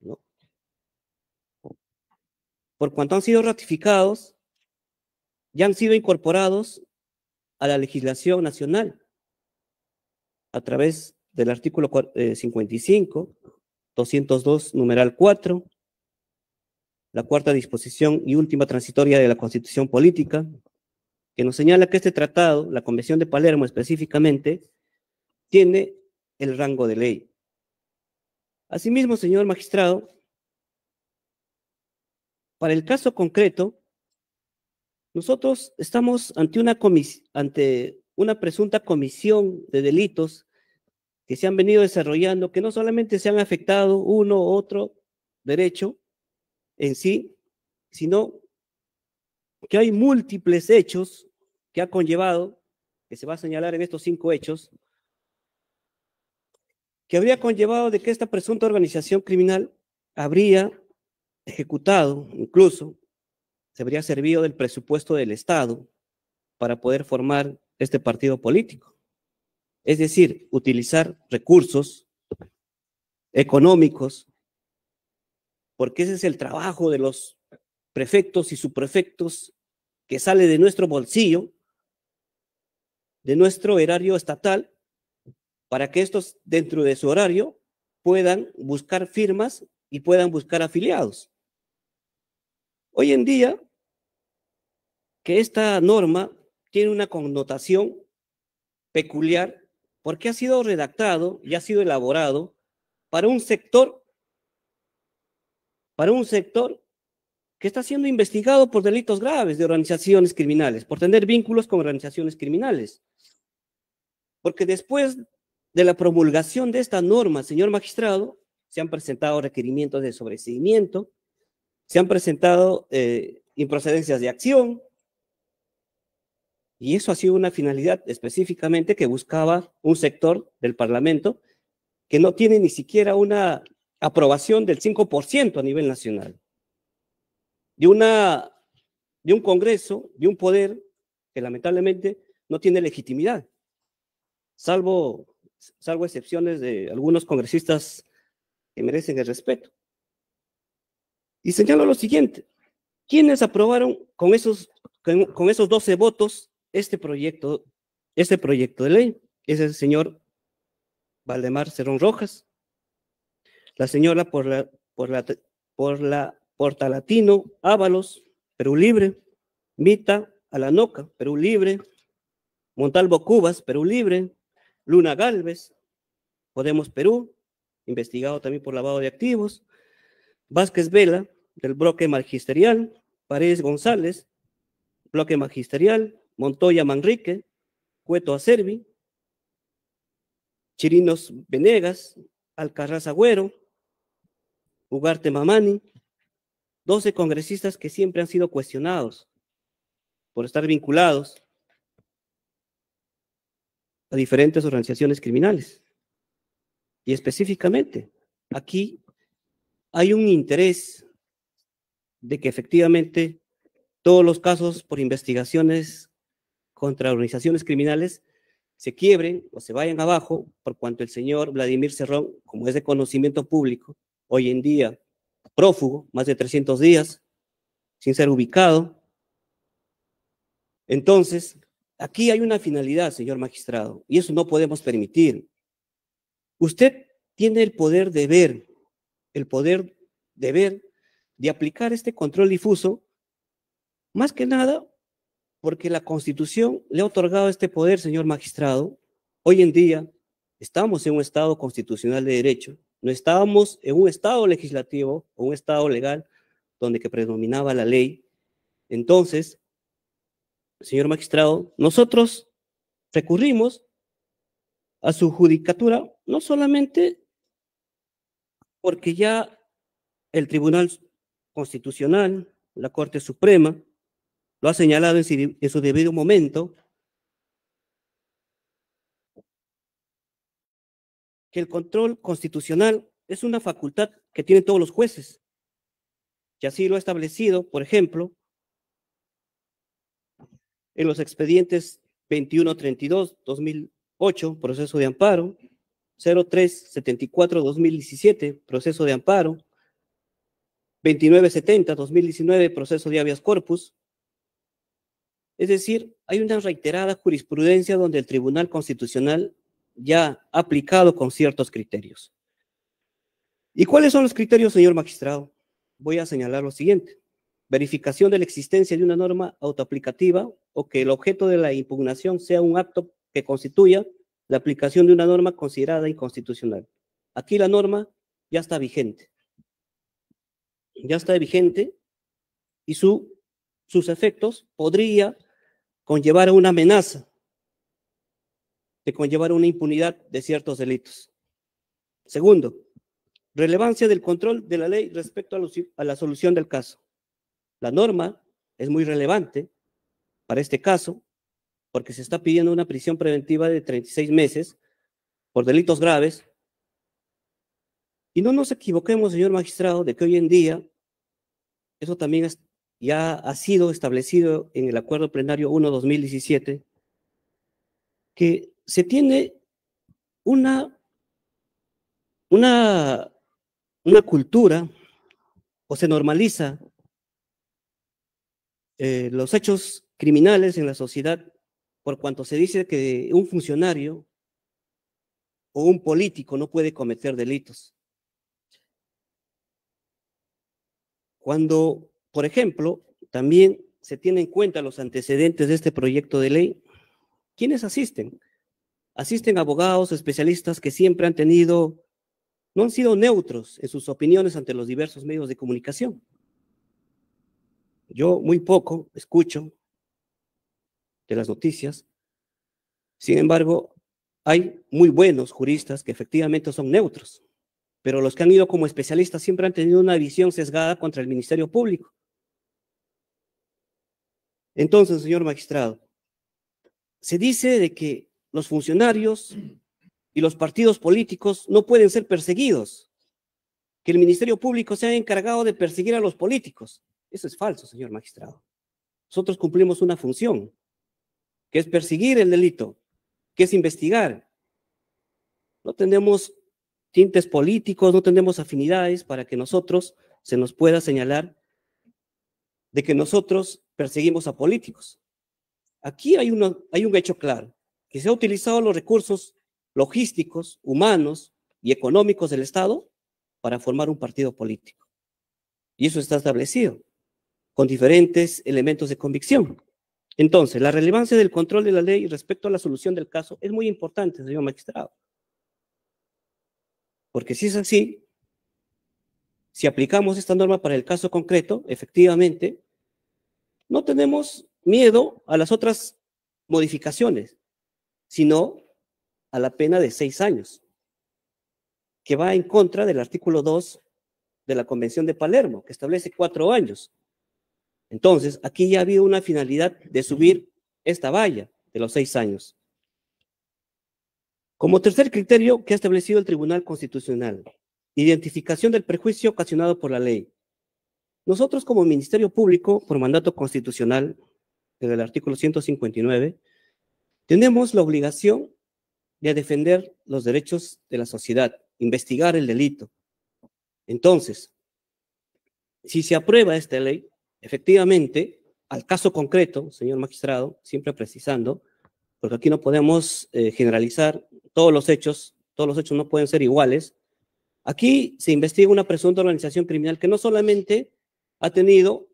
¿no? por cuanto han sido ratificados ya han sido incorporados a la legislación nacional a través del artículo 55, 202, eh, numeral 4, la cuarta disposición y última transitoria de la Constitución Política, que nos señala que este tratado, la Convención de Palermo específicamente, tiene el rango de ley. Asimismo, señor magistrado, para el caso concreto, nosotros estamos ante una, ante una presunta comisión de delitos que se han venido desarrollando, que no solamente se han afectado uno u otro derecho en sí, sino que hay múltiples hechos que ha conllevado, que se va a señalar en estos cinco hechos, que habría conllevado de que esta presunta organización criminal habría ejecutado incluso se habría servido del presupuesto del Estado para poder formar este partido político. Es decir, utilizar recursos económicos, porque ese es el trabajo de los prefectos y subprefectos que sale de nuestro bolsillo, de nuestro erario estatal, para que estos dentro de su horario puedan buscar firmas y puedan buscar afiliados. Hoy en día, que esta norma tiene una connotación peculiar porque ha sido redactado y ha sido elaborado para un sector, para un sector que está siendo investigado por delitos graves de organizaciones criminales, por tener vínculos con organizaciones criminales. Porque después de la promulgación de esta norma, señor magistrado, se han presentado requerimientos de sobreseimiento, se han presentado eh, improcedencias de acción. Y eso ha sido una finalidad específicamente que buscaba un sector del Parlamento que no tiene ni siquiera una aprobación del 5% a nivel nacional. De, una, de un Congreso, de un poder que lamentablemente no tiene legitimidad, salvo, salvo excepciones de algunos congresistas que merecen el respeto. Y señalo lo siguiente, ¿quiénes aprobaron con esos, con, esos 12 votos este proyecto, este proyecto de ley? Es el señor Valdemar Cerón Rojas, la señora por la, por por la Portalatino, Ábalos, Perú Libre, Mita, Alanoca, Perú Libre, Montalvo Cubas, Perú Libre, Luna Galvez, Podemos Perú, investigado también por lavado de activos, Vázquez Vela, del bloque magisterial, Paredes González, bloque magisterial, Montoya Manrique, Cueto Acervi, Chirinos Venegas, Alcarraz Agüero, Ugarte Mamani, 12 congresistas que siempre han sido cuestionados por estar vinculados a diferentes organizaciones criminales. Y específicamente, aquí hay un interés de que efectivamente todos los casos por investigaciones contra organizaciones criminales se quiebren o se vayan abajo por cuanto el señor Vladimir Cerrón, como es de conocimiento público, hoy en día prófugo, más de 300 días, sin ser ubicado. Entonces, aquí hay una finalidad, señor magistrado, y eso no podemos permitir. Usted tiene el poder de ver, el poder de ver de aplicar este control difuso, más que nada porque la Constitución le ha otorgado este poder, señor magistrado. Hoy en día estamos en un Estado constitucional de derecho, no estábamos en un Estado legislativo o un Estado legal donde que predominaba la ley. Entonces, señor magistrado, nosotros recurrimos a su judicatura no solamente porque ya el Tribunal Constitucional, la Corte Suprema, lo ha señalado en su debido momento, que el control constitucional es una facultad que tienen todos los jueces. Y así lo ha establecido, por ejemplo, en los expedientes 2132-2008, proceso de amparo, 0374-2017, proceso de amparo, 2970-2019, proceso de habeas corpus. Es decir, hay una reiterada jurisprudencia donde el Tribunal Constitucional ya ha aplicado con ciertos criterios. ¿Y cuáles son los criterios, señor magistrado? Voy a señalar lo siguiente. Verificación de la existencia de una norma autoaplicativa o que el objeto de la impugnación sea un acto que constituya la aplicación de una norma considerada inconstitucional. Aquí la norma ya está vigente ya está vigente y su, sus efectos podría conllevar a una amenaza de conllevar una impunidad de ciertos delitos. Segundo, relevancia del control de la ley respecto a, a la solución del caso. La norma es muy relevante para este caso porque se está pidiendo una prisión preventiva de 36 meses por delitos graves y no nos equivoquemos, señor magistrado, de que hoy en día eso también ya ha sido establecido en el acuerdo plenario 1-2017, que se tiene una, una, una cultura o se normaliza eh, los hechos criminales en la sociedad por cuanto se dice que un funcionario o un político no puede cometer delitos. Cuando, por ejemplo, también se tienen en cuenta los antecedentes de este proyecto de ley, ¿quiénes asisten? Asisten abogados, especialistas que siempre han tenido, no han sido neutros en sus opiniones ante los diversos medios de comunicación. Yo muy poco escucho de las noticias. Sin embargo, hay muy buenos juristas que efectivamente son neutros pero los que han ido como especialistas siempre han tenido una visión sesgada contra el Ministerio Público. Entonces, señor magistrado, se dice de que los funcionarios y los partidos políticos no pueden ser perseguidos, que el Ministerio Público se ha encargado de perseguir a los políticos. Eso es falso, señor magistrado. Nosotros cumplimos una función, que es perseguir el delito, que es investigar. No tenemos tintes políticos, no tenemos afinidades para que nosotros se nos pueda señalar de que nosotros perseguimos a políticos. Aquí hay, hay un hecho claro, que se han utilizado los recursos logísticos, humanos y económicos del Estado para formar un partido político. Y eso está establecido con diferentes elementos de convicción. Entonces, la relevancia del control de la ley respecto a la solución del caso es muy importante, señor magistrado. Porque si es así, si aplicamos esta norma para el caso concreto, efectivamente, no tenemos miedo a las otras modificaciones, sino a la pena de seis años, que va en contra del artículo 2 de la Convención de Palermo, que establece cuatro años. Entonces, aquí ya ha habido una finalidad de subir esta valla de los seis años. Como tercer criterio que ha establecido el Tribunal Constitucional, identificación del perjuicio ocasionado por la ley. Nosotros como Ministerio Público, por mandato constitucional, del artículo 159, tenemos la obligación de defender los derechos de la sociedad, investigar el delito. Entonces, si se aprueba esta ley, efectivamente, al caso concreto, señor magistrado, siempre precisando, porque aquí no podemos eh, generalizar todos los hechos, todos los hechos no pueden ser iguales. Aquí se investiga una presunta organización criminal que no solamente ha tenido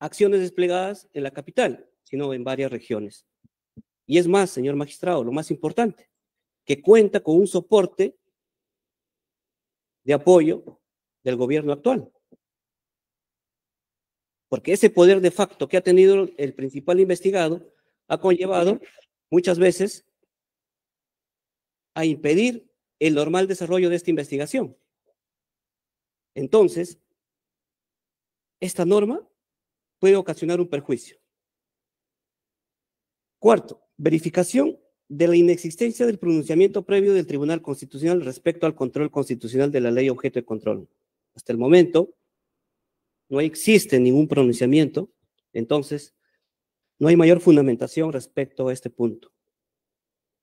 acciones desplegadas en la capital, sino en varias regiones. Y es más, señor magistrado, lo más importante, que cuenta con un soporte de apoyo del gobierno actual. Porque ese poder de facto que ha tenido el principal investigado ha conllevado muchas veces a impedir el normal desarrollo de esta investigación. Entonces, esta norma puede ocasionar un perjuicio. Cuarto, verificación de la inexistencia del pronunciamiento previo del Tribunal Constitucional respecto al control constitucional de la ley objeto de control. Hasta el momento, no existe ningún pronunciamiento, entonces no hay mayor fundamentación respecto a este punto.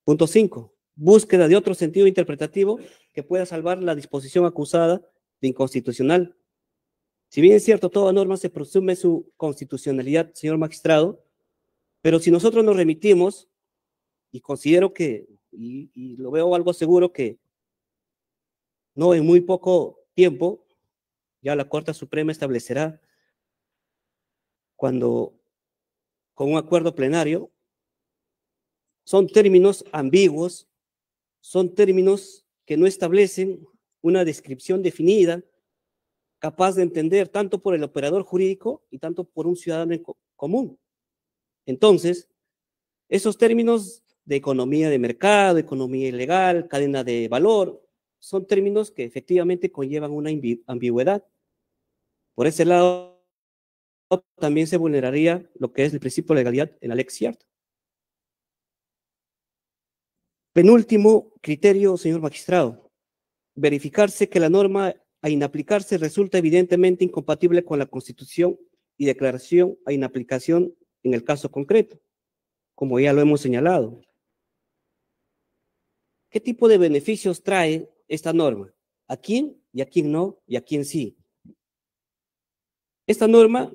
Punto 5. Búsqueda de otro sentido interpretativo que pueda salvar la disposición acusada de inconstitucional. Si bien es cierto, toda norma se presume su constitucionalidad, señor magistrado, pero si nosotros nos remitimos, y considero que, y, y lo veo algo seguro que no en muy poco tiempo, ya la Corte Suprema establecerá cuando con un acuerdo plenario, son términos ambiguos, son términos que no establecen una descripción definida capaz de entender tanto por el operador jurídico y tanto por un ciudadano común. Entonces, esos términos de economía de mercado, economía ilegal, cadena de valor, son términos que efectivamente conllevan una ambigüedad. Por ese lado, también se vulneraría lo que es el principio de legalidad en la ley Penúltimo criterio, señor magistrado, verificarse que la norma a inaplicarse resulta evidentemente incompatible con la Constitución y declaración a inaplicación en el caso concreto, como ya lo hemos señalado. ¿Qué tipo de beneficios trae esta norma? ¿A quién y a quién no y a quién sí? Esta norma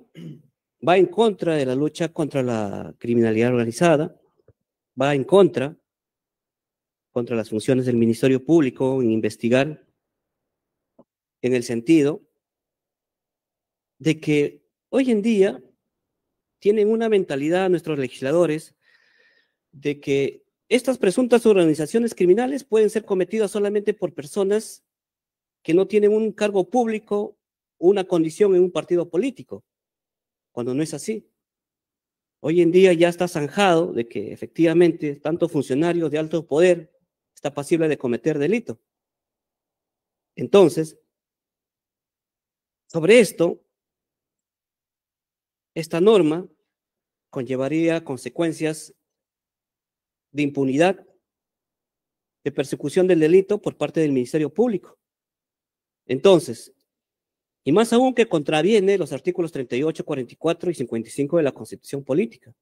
va en contra de la lucha contra la criminalidad organizada, va en contra contra las funciones del Ministerio Público en investigar en el sentido de que hoy en día tienen una mentalidad nuestros legisladores de que estas presuntas organizaciones criminales pueden ser cometidas solamente por personas que no tienen un cargo público una condición en un partido político, cuando no es así. Hoy en día ya está zanjado de que efectivamente tanto funcionarios de alto poder está pasible de cometer delito. Entonces, sobre esto, esta norma conllevaría consecuencias de impunidad, de persecución del delito por parte del Ministerio Público. Entonces, y más aún que contraviene los artículos 38, 44 y 55 de la Constitución Política.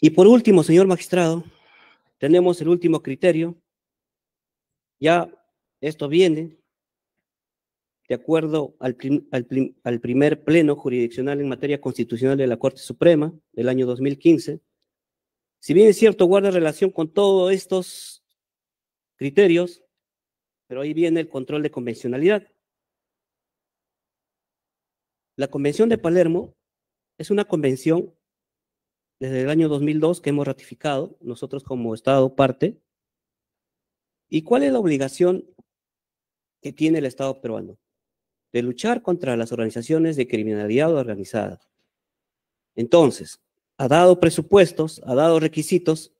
Y por último, señor magistrado, tenemos el último criterio. Ya esto viene de acuerdo al, primer pleno jurisdiccional en materia constitucional de la Corte Suprema del año 2015. Si bien es cierto, guarda relación con todos estos criterios, pero ahí viene el control de convencionalidad. La Convención de Palermo es una convención desde el año 2002 que hemos ratificado nosotros como Estado parte. ¿Y cuál es la obligación que tiene el Estado peruano? De luchar contra las organizaciones de criminalidad organizada. Entonces, ha dado presupuestos, ha dado requisitos,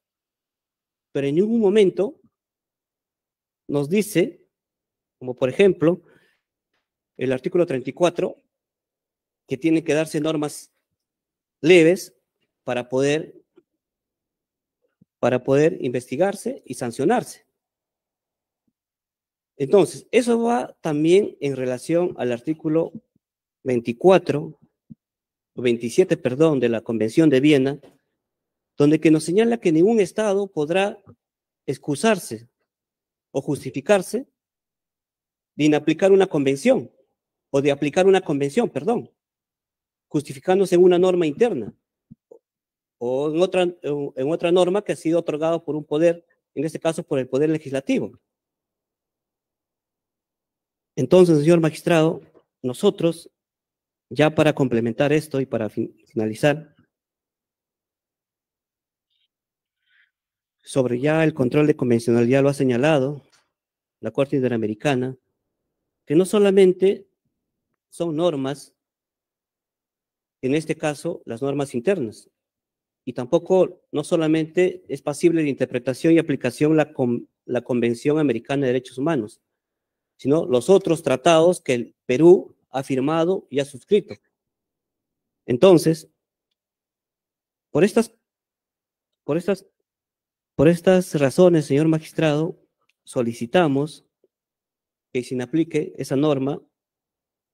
pero en ningún momento nos dice, como por ejemplo, el artículo 34, que tiene que darse normas leves para poder, para poder investigarse y sancionarse. Entonces, eso va también en relación al artículo 24, 27, perdón, de la Convención de Viena, donde que nos señala que ningún Estado podrá excusarse justificarse de inaplicar una convención o de aplicar una convención, perdón, justificándose en una norma interna o en otra, en otra norma que ha sido otorgada por un poder, en este caso por el poder legislativo. Entonces, señor magistrado, nosotros, ya para complementar esto y para finalizar, sobre ya el control de convencionalidad lo ha señalado, la Corte Interamericana, que no solamente son normas, en este caso las normas internas, y tampoco no solamente es pasible de interpretación y aplicación la, la Convención Americana de Derechos Humanos, sino los otros tratados que el Perú ha firmado y ha suscrito. Entonces, por estas, por estas, por estas razones, señor magistrado, solicitamos que se aplique esa norma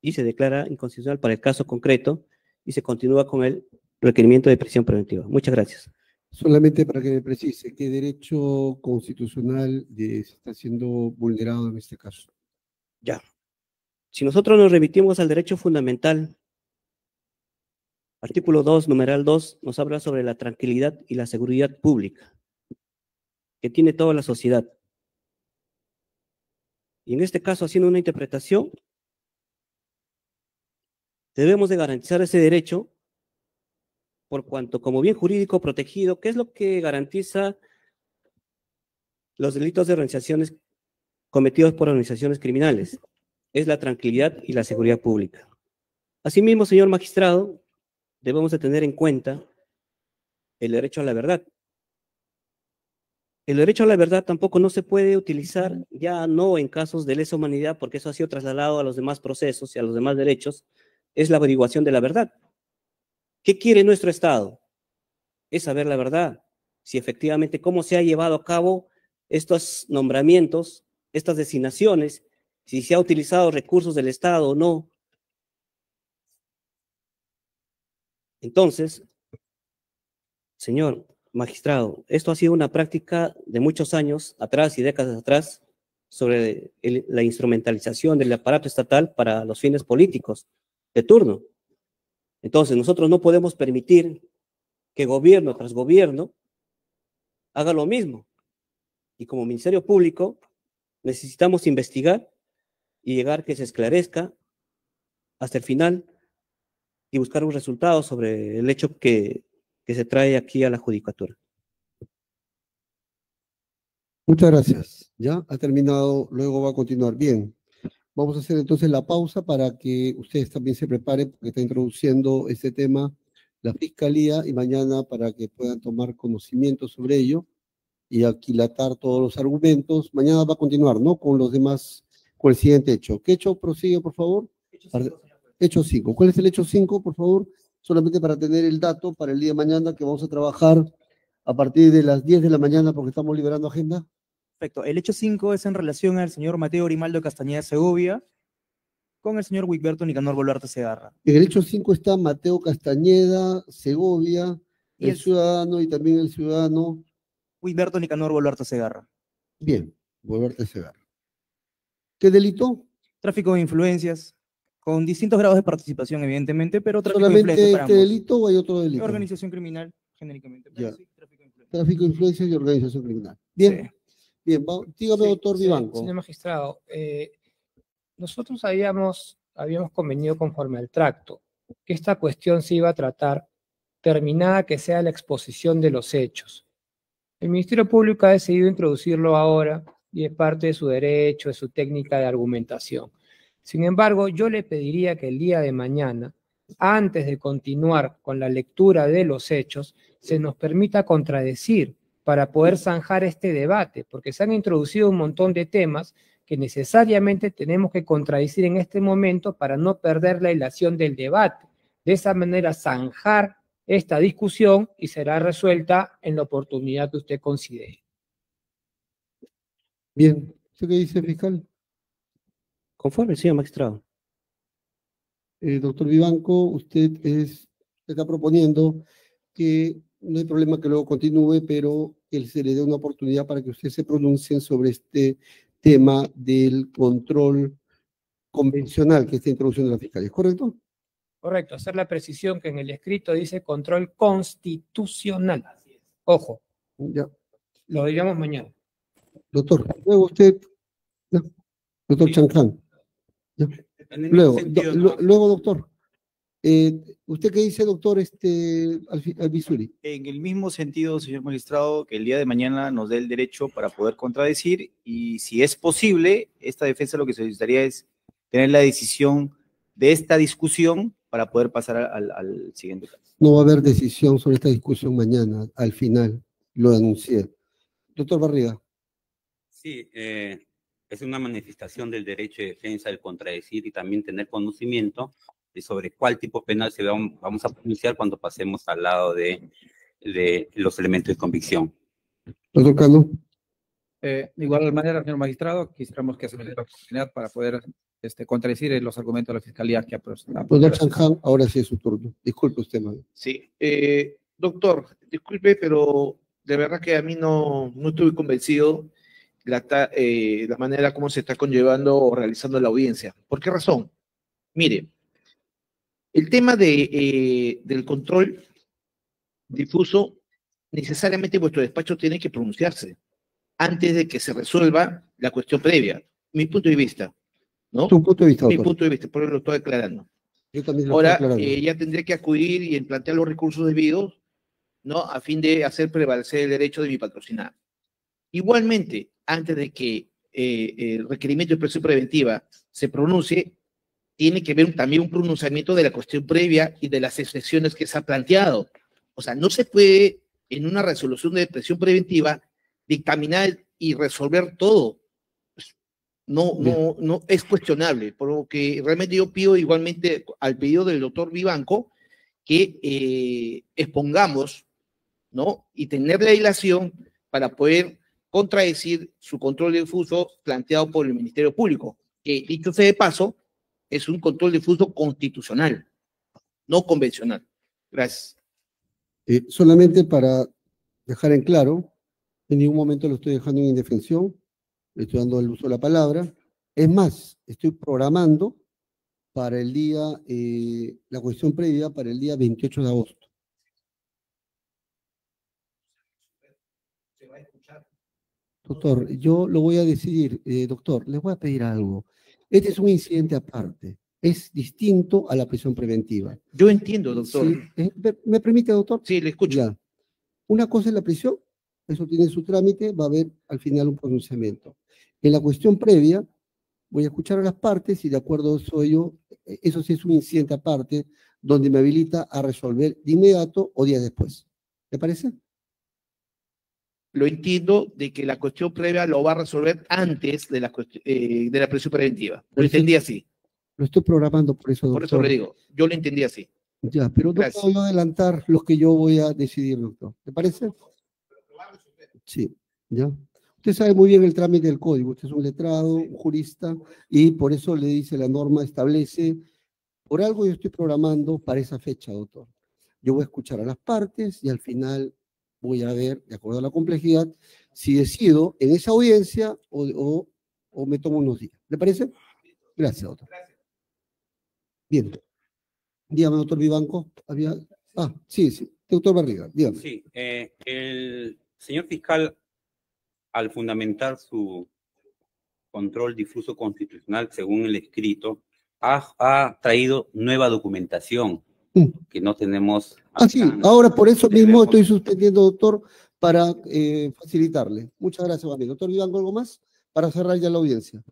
y se declara inconstitucional para el caso concreto y se continúa con el requerimiento de prisión preventiva. Muchas gracias. Solamente para que me precise, ¿qué derecho constitucional está siendo vulnerado en este caso? Ya. Si nosotros nos remitimos al derecho fundamental, artículo 2, numeral 2, nos habla sobre la tranquilidad y la seguridad pública que tiene toda la sociedad. Y en este caso, haciendo una interpretación, debemos de garantizar ese derecho por cuanto como bien jurídico protegido, ¿qué es lo que garantiza los delitos de organizaciones cometidos por organizaciones criminales? Es la tranquilidad y la seguridad pública. Asimismo, señor magistrado, debemos de tener en cuenta el derecho a la verdad, el derecho a la verdad tampoco no se puede utilizar ya no en casos de lesa humanidad, porque eso ha sido trasladado a los demás procesos y a los demás derechos, es la averiguación de la verdad. ¿Qué quiere nuestro Estado? Es saber la verdad, si efectivamente cómo se ha llevado a cabo estos nombramientos, estas designaciones, si se ha utilizado recursos del Estado o no. Entonces, Señor, Magistrado, esto ha sido una práctica de muchos años atrás y décadas atrás sobre la instrumentalización del aparato estatal para los fines políticos de turno. Entonces, nosotros no podemos permitir que gobierno tras gobierno haga lo mismo. Y como Ministerio Público, necesitamos investigar y llegar a que se esclarezca hasta el final y buscar un resultado sobre el hecho que que se trae aquí a la judicatura. Muchas gracias. Ya ha terminado, luego va a continuar. Bien, vamos a hacer entonces la pausa para que ustedes también se preparen, porque está introduciendo este tema la Fiscalía y mañana para que puedan tomar conocimiento sobre ello y aquilatar todos los argumentos. Mañana va a continuar, ¿no? Con los demás, con el siguiente hecho. ¿Qué hecho prosigue, por favor? Hecho 5. ¿Cuál es el hecho 5, por favor? solamente para tener el dato para el día de mañana que vamos a trabajar a partir de las 10 de la mañana porque estamos liberando agenda. Perfecto. El hecho 5 es en relación al señor Mateo Grimaldo Castañeda Segovia con el señor Wigberto Nicanor Boluarte Segarra. En el hecho 5 está Mateo Castañeda Segovia, el, el ciudadano y también el ciudadano. Wigberto Nicanor Boluarte Segarra. Bien, Boluarte Segarra. ¿Qué delito? Tráfico de influencias con distintos grados de participación, evidentemente, pero tráfico de influencia. ¿Solamente este delito o hay otro delito? Organización criminal, genéricamente. tráfico de influencia. y organización criminal. Bien, bien, dígame, doctor Vivanco. Señor magistrado, eh, nosotros habíamos, habíamos convenido conforme al tracto que esta cuestión se iba a tratar terminada que sea la exposición de los hechos. El Ministerio Público ha decidido introducirlo ahora y es parte de su derecho, de su técnica de argumentación. Sin embargo, yo le pediría que el día de mañana, antes de continuar con la lectura de los hechos, se nos permita contradecir para poder zanjar este debate, porque se han introducido un montón de temas que necesariamente tenemos que contradecir en este momento para no perder la ilusión del debate. De esa manera, zanjar esta discusión y será resuelta en la oportunidad que usted considere. Bien, ¿qué dice fiscal? Conforme, señor magistrado. Eh, doctor Vivanco, usted está proponiendo que no hay problema que luego continúe, pero que se le dé una oportunidad para que usted se pronuncie sobre este tema del control convencional que está de la Fiscalía, correcto? Correcto, hacer la precisión que en el escrito dice control constitucional. Ojo. Ya. Lo diríamos mañana. Doctor, luego usted, doctor Chancán. Luego, luego, doctor, eh, ¿usted qué dice, doctor este, En el mismo sentido, señor magistrado, que el día de mañana nos dé el derecho para poder contradecir y si es posible, esta defensa lo que se necesitaría es tener la decisión de esta discusión para poder pasar al, siguiente caso. No va a haber decisión sobre esta discusión mañana, al final, lo anuncié. Doctor Barriga. Sí, eh, es una manifestación del derecho de defensa el contradecir y también tener conocimiento sobre cuál tipo penal se vamos a pronunciar cuando pasemos al lado de, de los elementos de convicción. Doctor Carlos. Eh, de igual manera, señor magistrado, quisiéramos que se me dé la oportunidad para poder este, contradecir los argumentos de la Fiscalía que ha presentado. Pues, doctor Sanján, ahora sí es su turno. Disculpe usted, madre. Sí. Eh, doctor, disculpe, pero de verdad que a mí no, no estuve convencido eh, la, manera como se está conllevando o realizando la audiencia. ¿Por qué razón? Mire, el tema de, eh, del control difuso, necesariamente vuestro despacho tiene que pronunciarse antes de que se resuelva la cuestión previa. Mi punto de vista. ¿no? Tu punto de vista. Mi punto de vista, por eso lo estoy aclarando. Ahora, eh, ya tendré que acudir y plantear los recursos debidos, ¿no? A fin de hacer prevalecer el derecho de mi patrocinado. Igualmente, antes de que eh, el requerimiento de presión preventiva se pronuncie, tiene que haber también un pronunciamiento de la cuestión previa y de las excepciones que se ha planteado. O sea, no se puede en una resolución de presión preventiva dictaminar y resolver todo. Pues, no, no, no es cuestionable, por lo que realmente yo pido igualmente al pedido del doctor Vivanco que eh, expongamos, ¿no? Y tener la dilación para poder contradecir su control difuso planteado por el Ministerio Público, que dicho sea de paso, es un control difuso constitucional, no convencional. Gracias. Eh, solamente para dejar en claro, en ningún momento lo estoy dejando en indefensión, le estoy dando el uso de la palabra. Es más, estoy programando para el día, eh, la cuestión previa para el día 28 de agosto. Doctor, yo lo voy a decidir, eh, doctor, les voy a pedir algo. Este es un incidente aparte, es distinto a la prisión preventiva. Yo entiendo, doctor. Eh, ¿Me permite, doctor? Sí, le escucho. Una cosa es la prisión, eso tiene su trámite, va a haber al final un pronunciamiento. En la cuestión previa, voy a escuchar a las partes y de acuerdo soy yo, eh, eso sí es un incidente aparte donde me habilita a resolver de inmediato o días después. ¿Te parece? lo entiendo de que la cuestión previa lo va a resolver antes de la, eh, de la presión preventiva. Lo pues entendí así. Lo estoy programando por eso, doctor. Por eso le digo, yo lo entendí así. Ya, pero no puedo adelantar lo que yo voy a decidir, doctor. ¿Te parece? Sí, ya. Usted sabe muy bien el trámite del código. Usted es un letrado, un jurista, y por eso le dice la norma establece. Por algo yo estoy programando para esa fecha, doctor. Yo voy a escuchar a las partes y al final voy a ver, de acuerdo a la complejidad, si decido en esa audiencia o, o, me tomo unos días. ¿Le parece? Gracias, doctor. Bien. Dígame, doctor Vivanco. Ah, sí, sí. Doctor Barriga, dígame. Sí, eh, el señor fiscal, al fundamentar su control difuso constitucional según el escrito, ha traído nueva documentación Mm. que no tenemos. Ah, sí, ahora por eso mismo estoy suspendiendo, doctor, para eh, facilitarle. Muchas gracias, Doctor Iván, ¿algo más? Para cerrar ya la audiencia.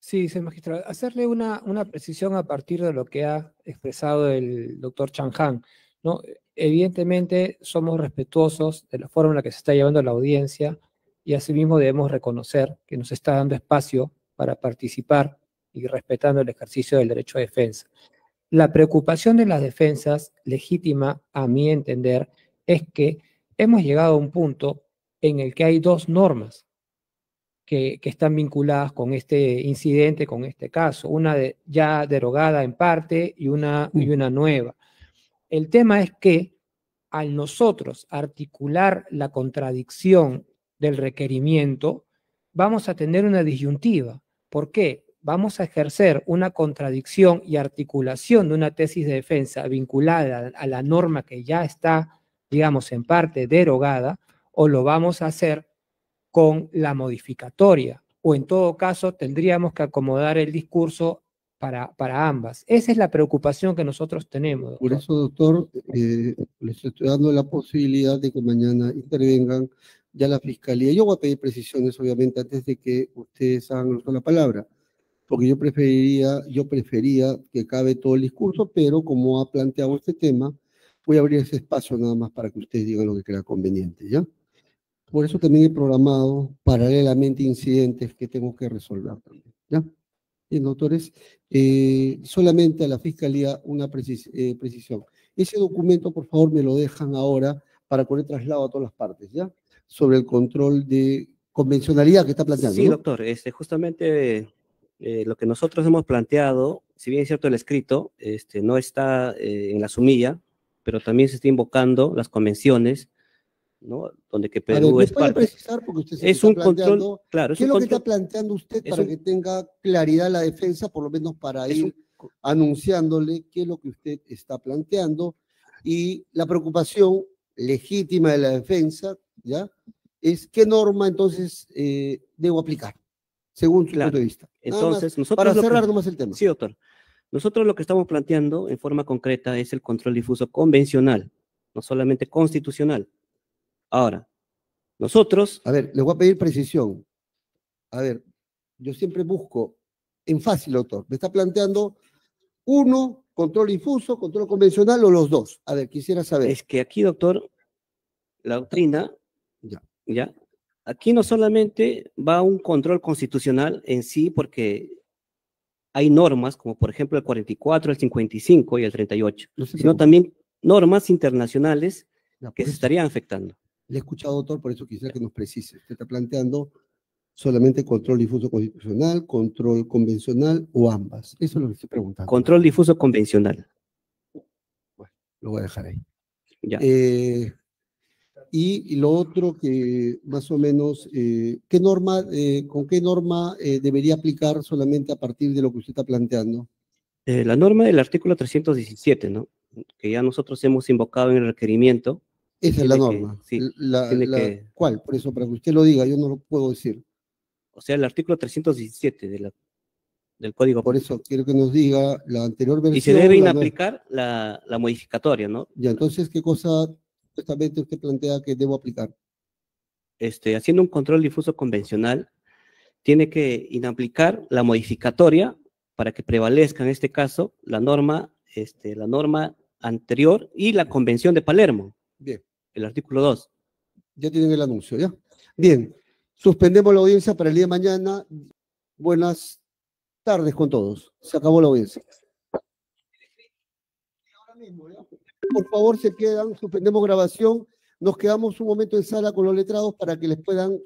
Sí, señor magistrado. Hacerle una, una precisión a partir de lo que ha expresado el doctor Han. ¿no? Evidentemente somos respetuosos de la forma en la que se está llevando la audiencia y asimismo debemos reconocer que nos está dando espacio para participar y respetando el ejercicio del derecho a defensa. La preocupación de las defensas legítima, a mi entender, es que hemos llegado a un punto en el que hay dos normas que, están vinculadas con este incidente, con este caso, una ya derogada en parte y una, y una nueva. El tema es que al nosotros articular la contradicción del requerimiento, vamos a tener una disyuntiva. ¿Por qué? vamos a ejercer una contradicción y articulación de una tesis de defensa vinculada a la norma que ya está, digamos, en parte derogada, o lo vamos a hacer con la modificatoria, o en todo caso tendríamos que acomodar el discurso para, para ambas. Esa es la preocupación que nosotros tenemos. Por eso, doctor, eh, les estoy dando la posibilidad de que mañana intervengan ya la Fiscalía. Yo voy a pedir precisiones, obviamente, antes de que ustedes hagan la palabra porque yo preferiría, yo prefería que acabe todo el discurso, pero como ha planteado este tema, voy a abrir ese espacio nada más para que ustedes digan lo que crea conveniente, ¿ya? Por eso también he programado paralelamente incidentes que tengo que resolver también, ¿ya? Bien, doctores, eh, solamente a la Fiscalía una eh, precisión. Ese documento, por favor, me lo dejan ahora para poner traslado a todas las partes, ¿ya? Sobre el control de convencionalidad que está planteando. Sí, doctor, este, justamente eh, lo que nosotros hemos planteado, si bien es cierto el escrito, este, no está eh, en la sumilla, pero también se está invocando las convenciones, ¿no? Donde que Perú es parte. Precisar porque usted es un control, claro. ¿Qué es lo que está planteando usted para que tenga claridad la defensa, por lo menos para ir anunciándole qué es lo que usted está planteando y la preocupación legítima de la defensa, ¿ya? Es qué norma entonces eh, debo aplicar según su punto de vista. Entonces, nosotros para cerrar nomás el tema. Sí, doctor. Nosotros lo que estamos planteando en forma concreta es el control difuso convencional, no solamente constitucional. Ahora, nosotros... A ver, les voy a pedir precisión. A ver, yo siempre busco en fácil, doctor. Me está planteando uno, control difuso, control convencional o los dos. A ver, quisiera saber. Es que aquí, doctor, la doctrina, ya, ya Aquí no solamente va un control constitucional en sí, porque hay normas, como por ejemplo el 44, el 55 y el 38, sino también normas internacionales que pues se estarían afectando. Le he escuchado, doctor, por eso quisiera que nos precise. Usted está planteando solamente control difuso constitucional, control convencional o ambas. Eso es lo que estoy preguntando. Control difuso convencional. Bueno, lo voy a dejar ahí. Ya. Eh, y lo otro que más o menos, eh, ¿qué norma, eh, ¿con qué norma eh, debería aplicar solamente a partir de lo que usted está planteando? la norma del artículo 317, ¿no? Que ya nosotros hemos invocado en el requerimiento. Esa es la norma. sí, la, ¿Cuál? Por eso, para que usted lo diga, yo no lo puedo decir. O sea, el artículo 317 de la, del Código Por eso quiero que nos diga la anterior versión. Y se debe inaplicar la, la modificatoria, ¿no? Ya, entonces, ¿qué cosa exactamente usted plantea que debo aplicar? Este, haciendo un control difuso convencional, tiene que inaplicar la modificatoria para que prevalezca en este caso la norma, este, la norma anterior y la Convención de Palermo. Bien. El artículo 2. Ya tienen el anuncio, ¿ya? Bien. Suspendemos la audiencia para el día de mañana. Buenas tardes con todos. Se acabó la audiencia. por favor se quedan, suspendemos grabación, nos quedamos un momento en sala con los letrados para que les puedan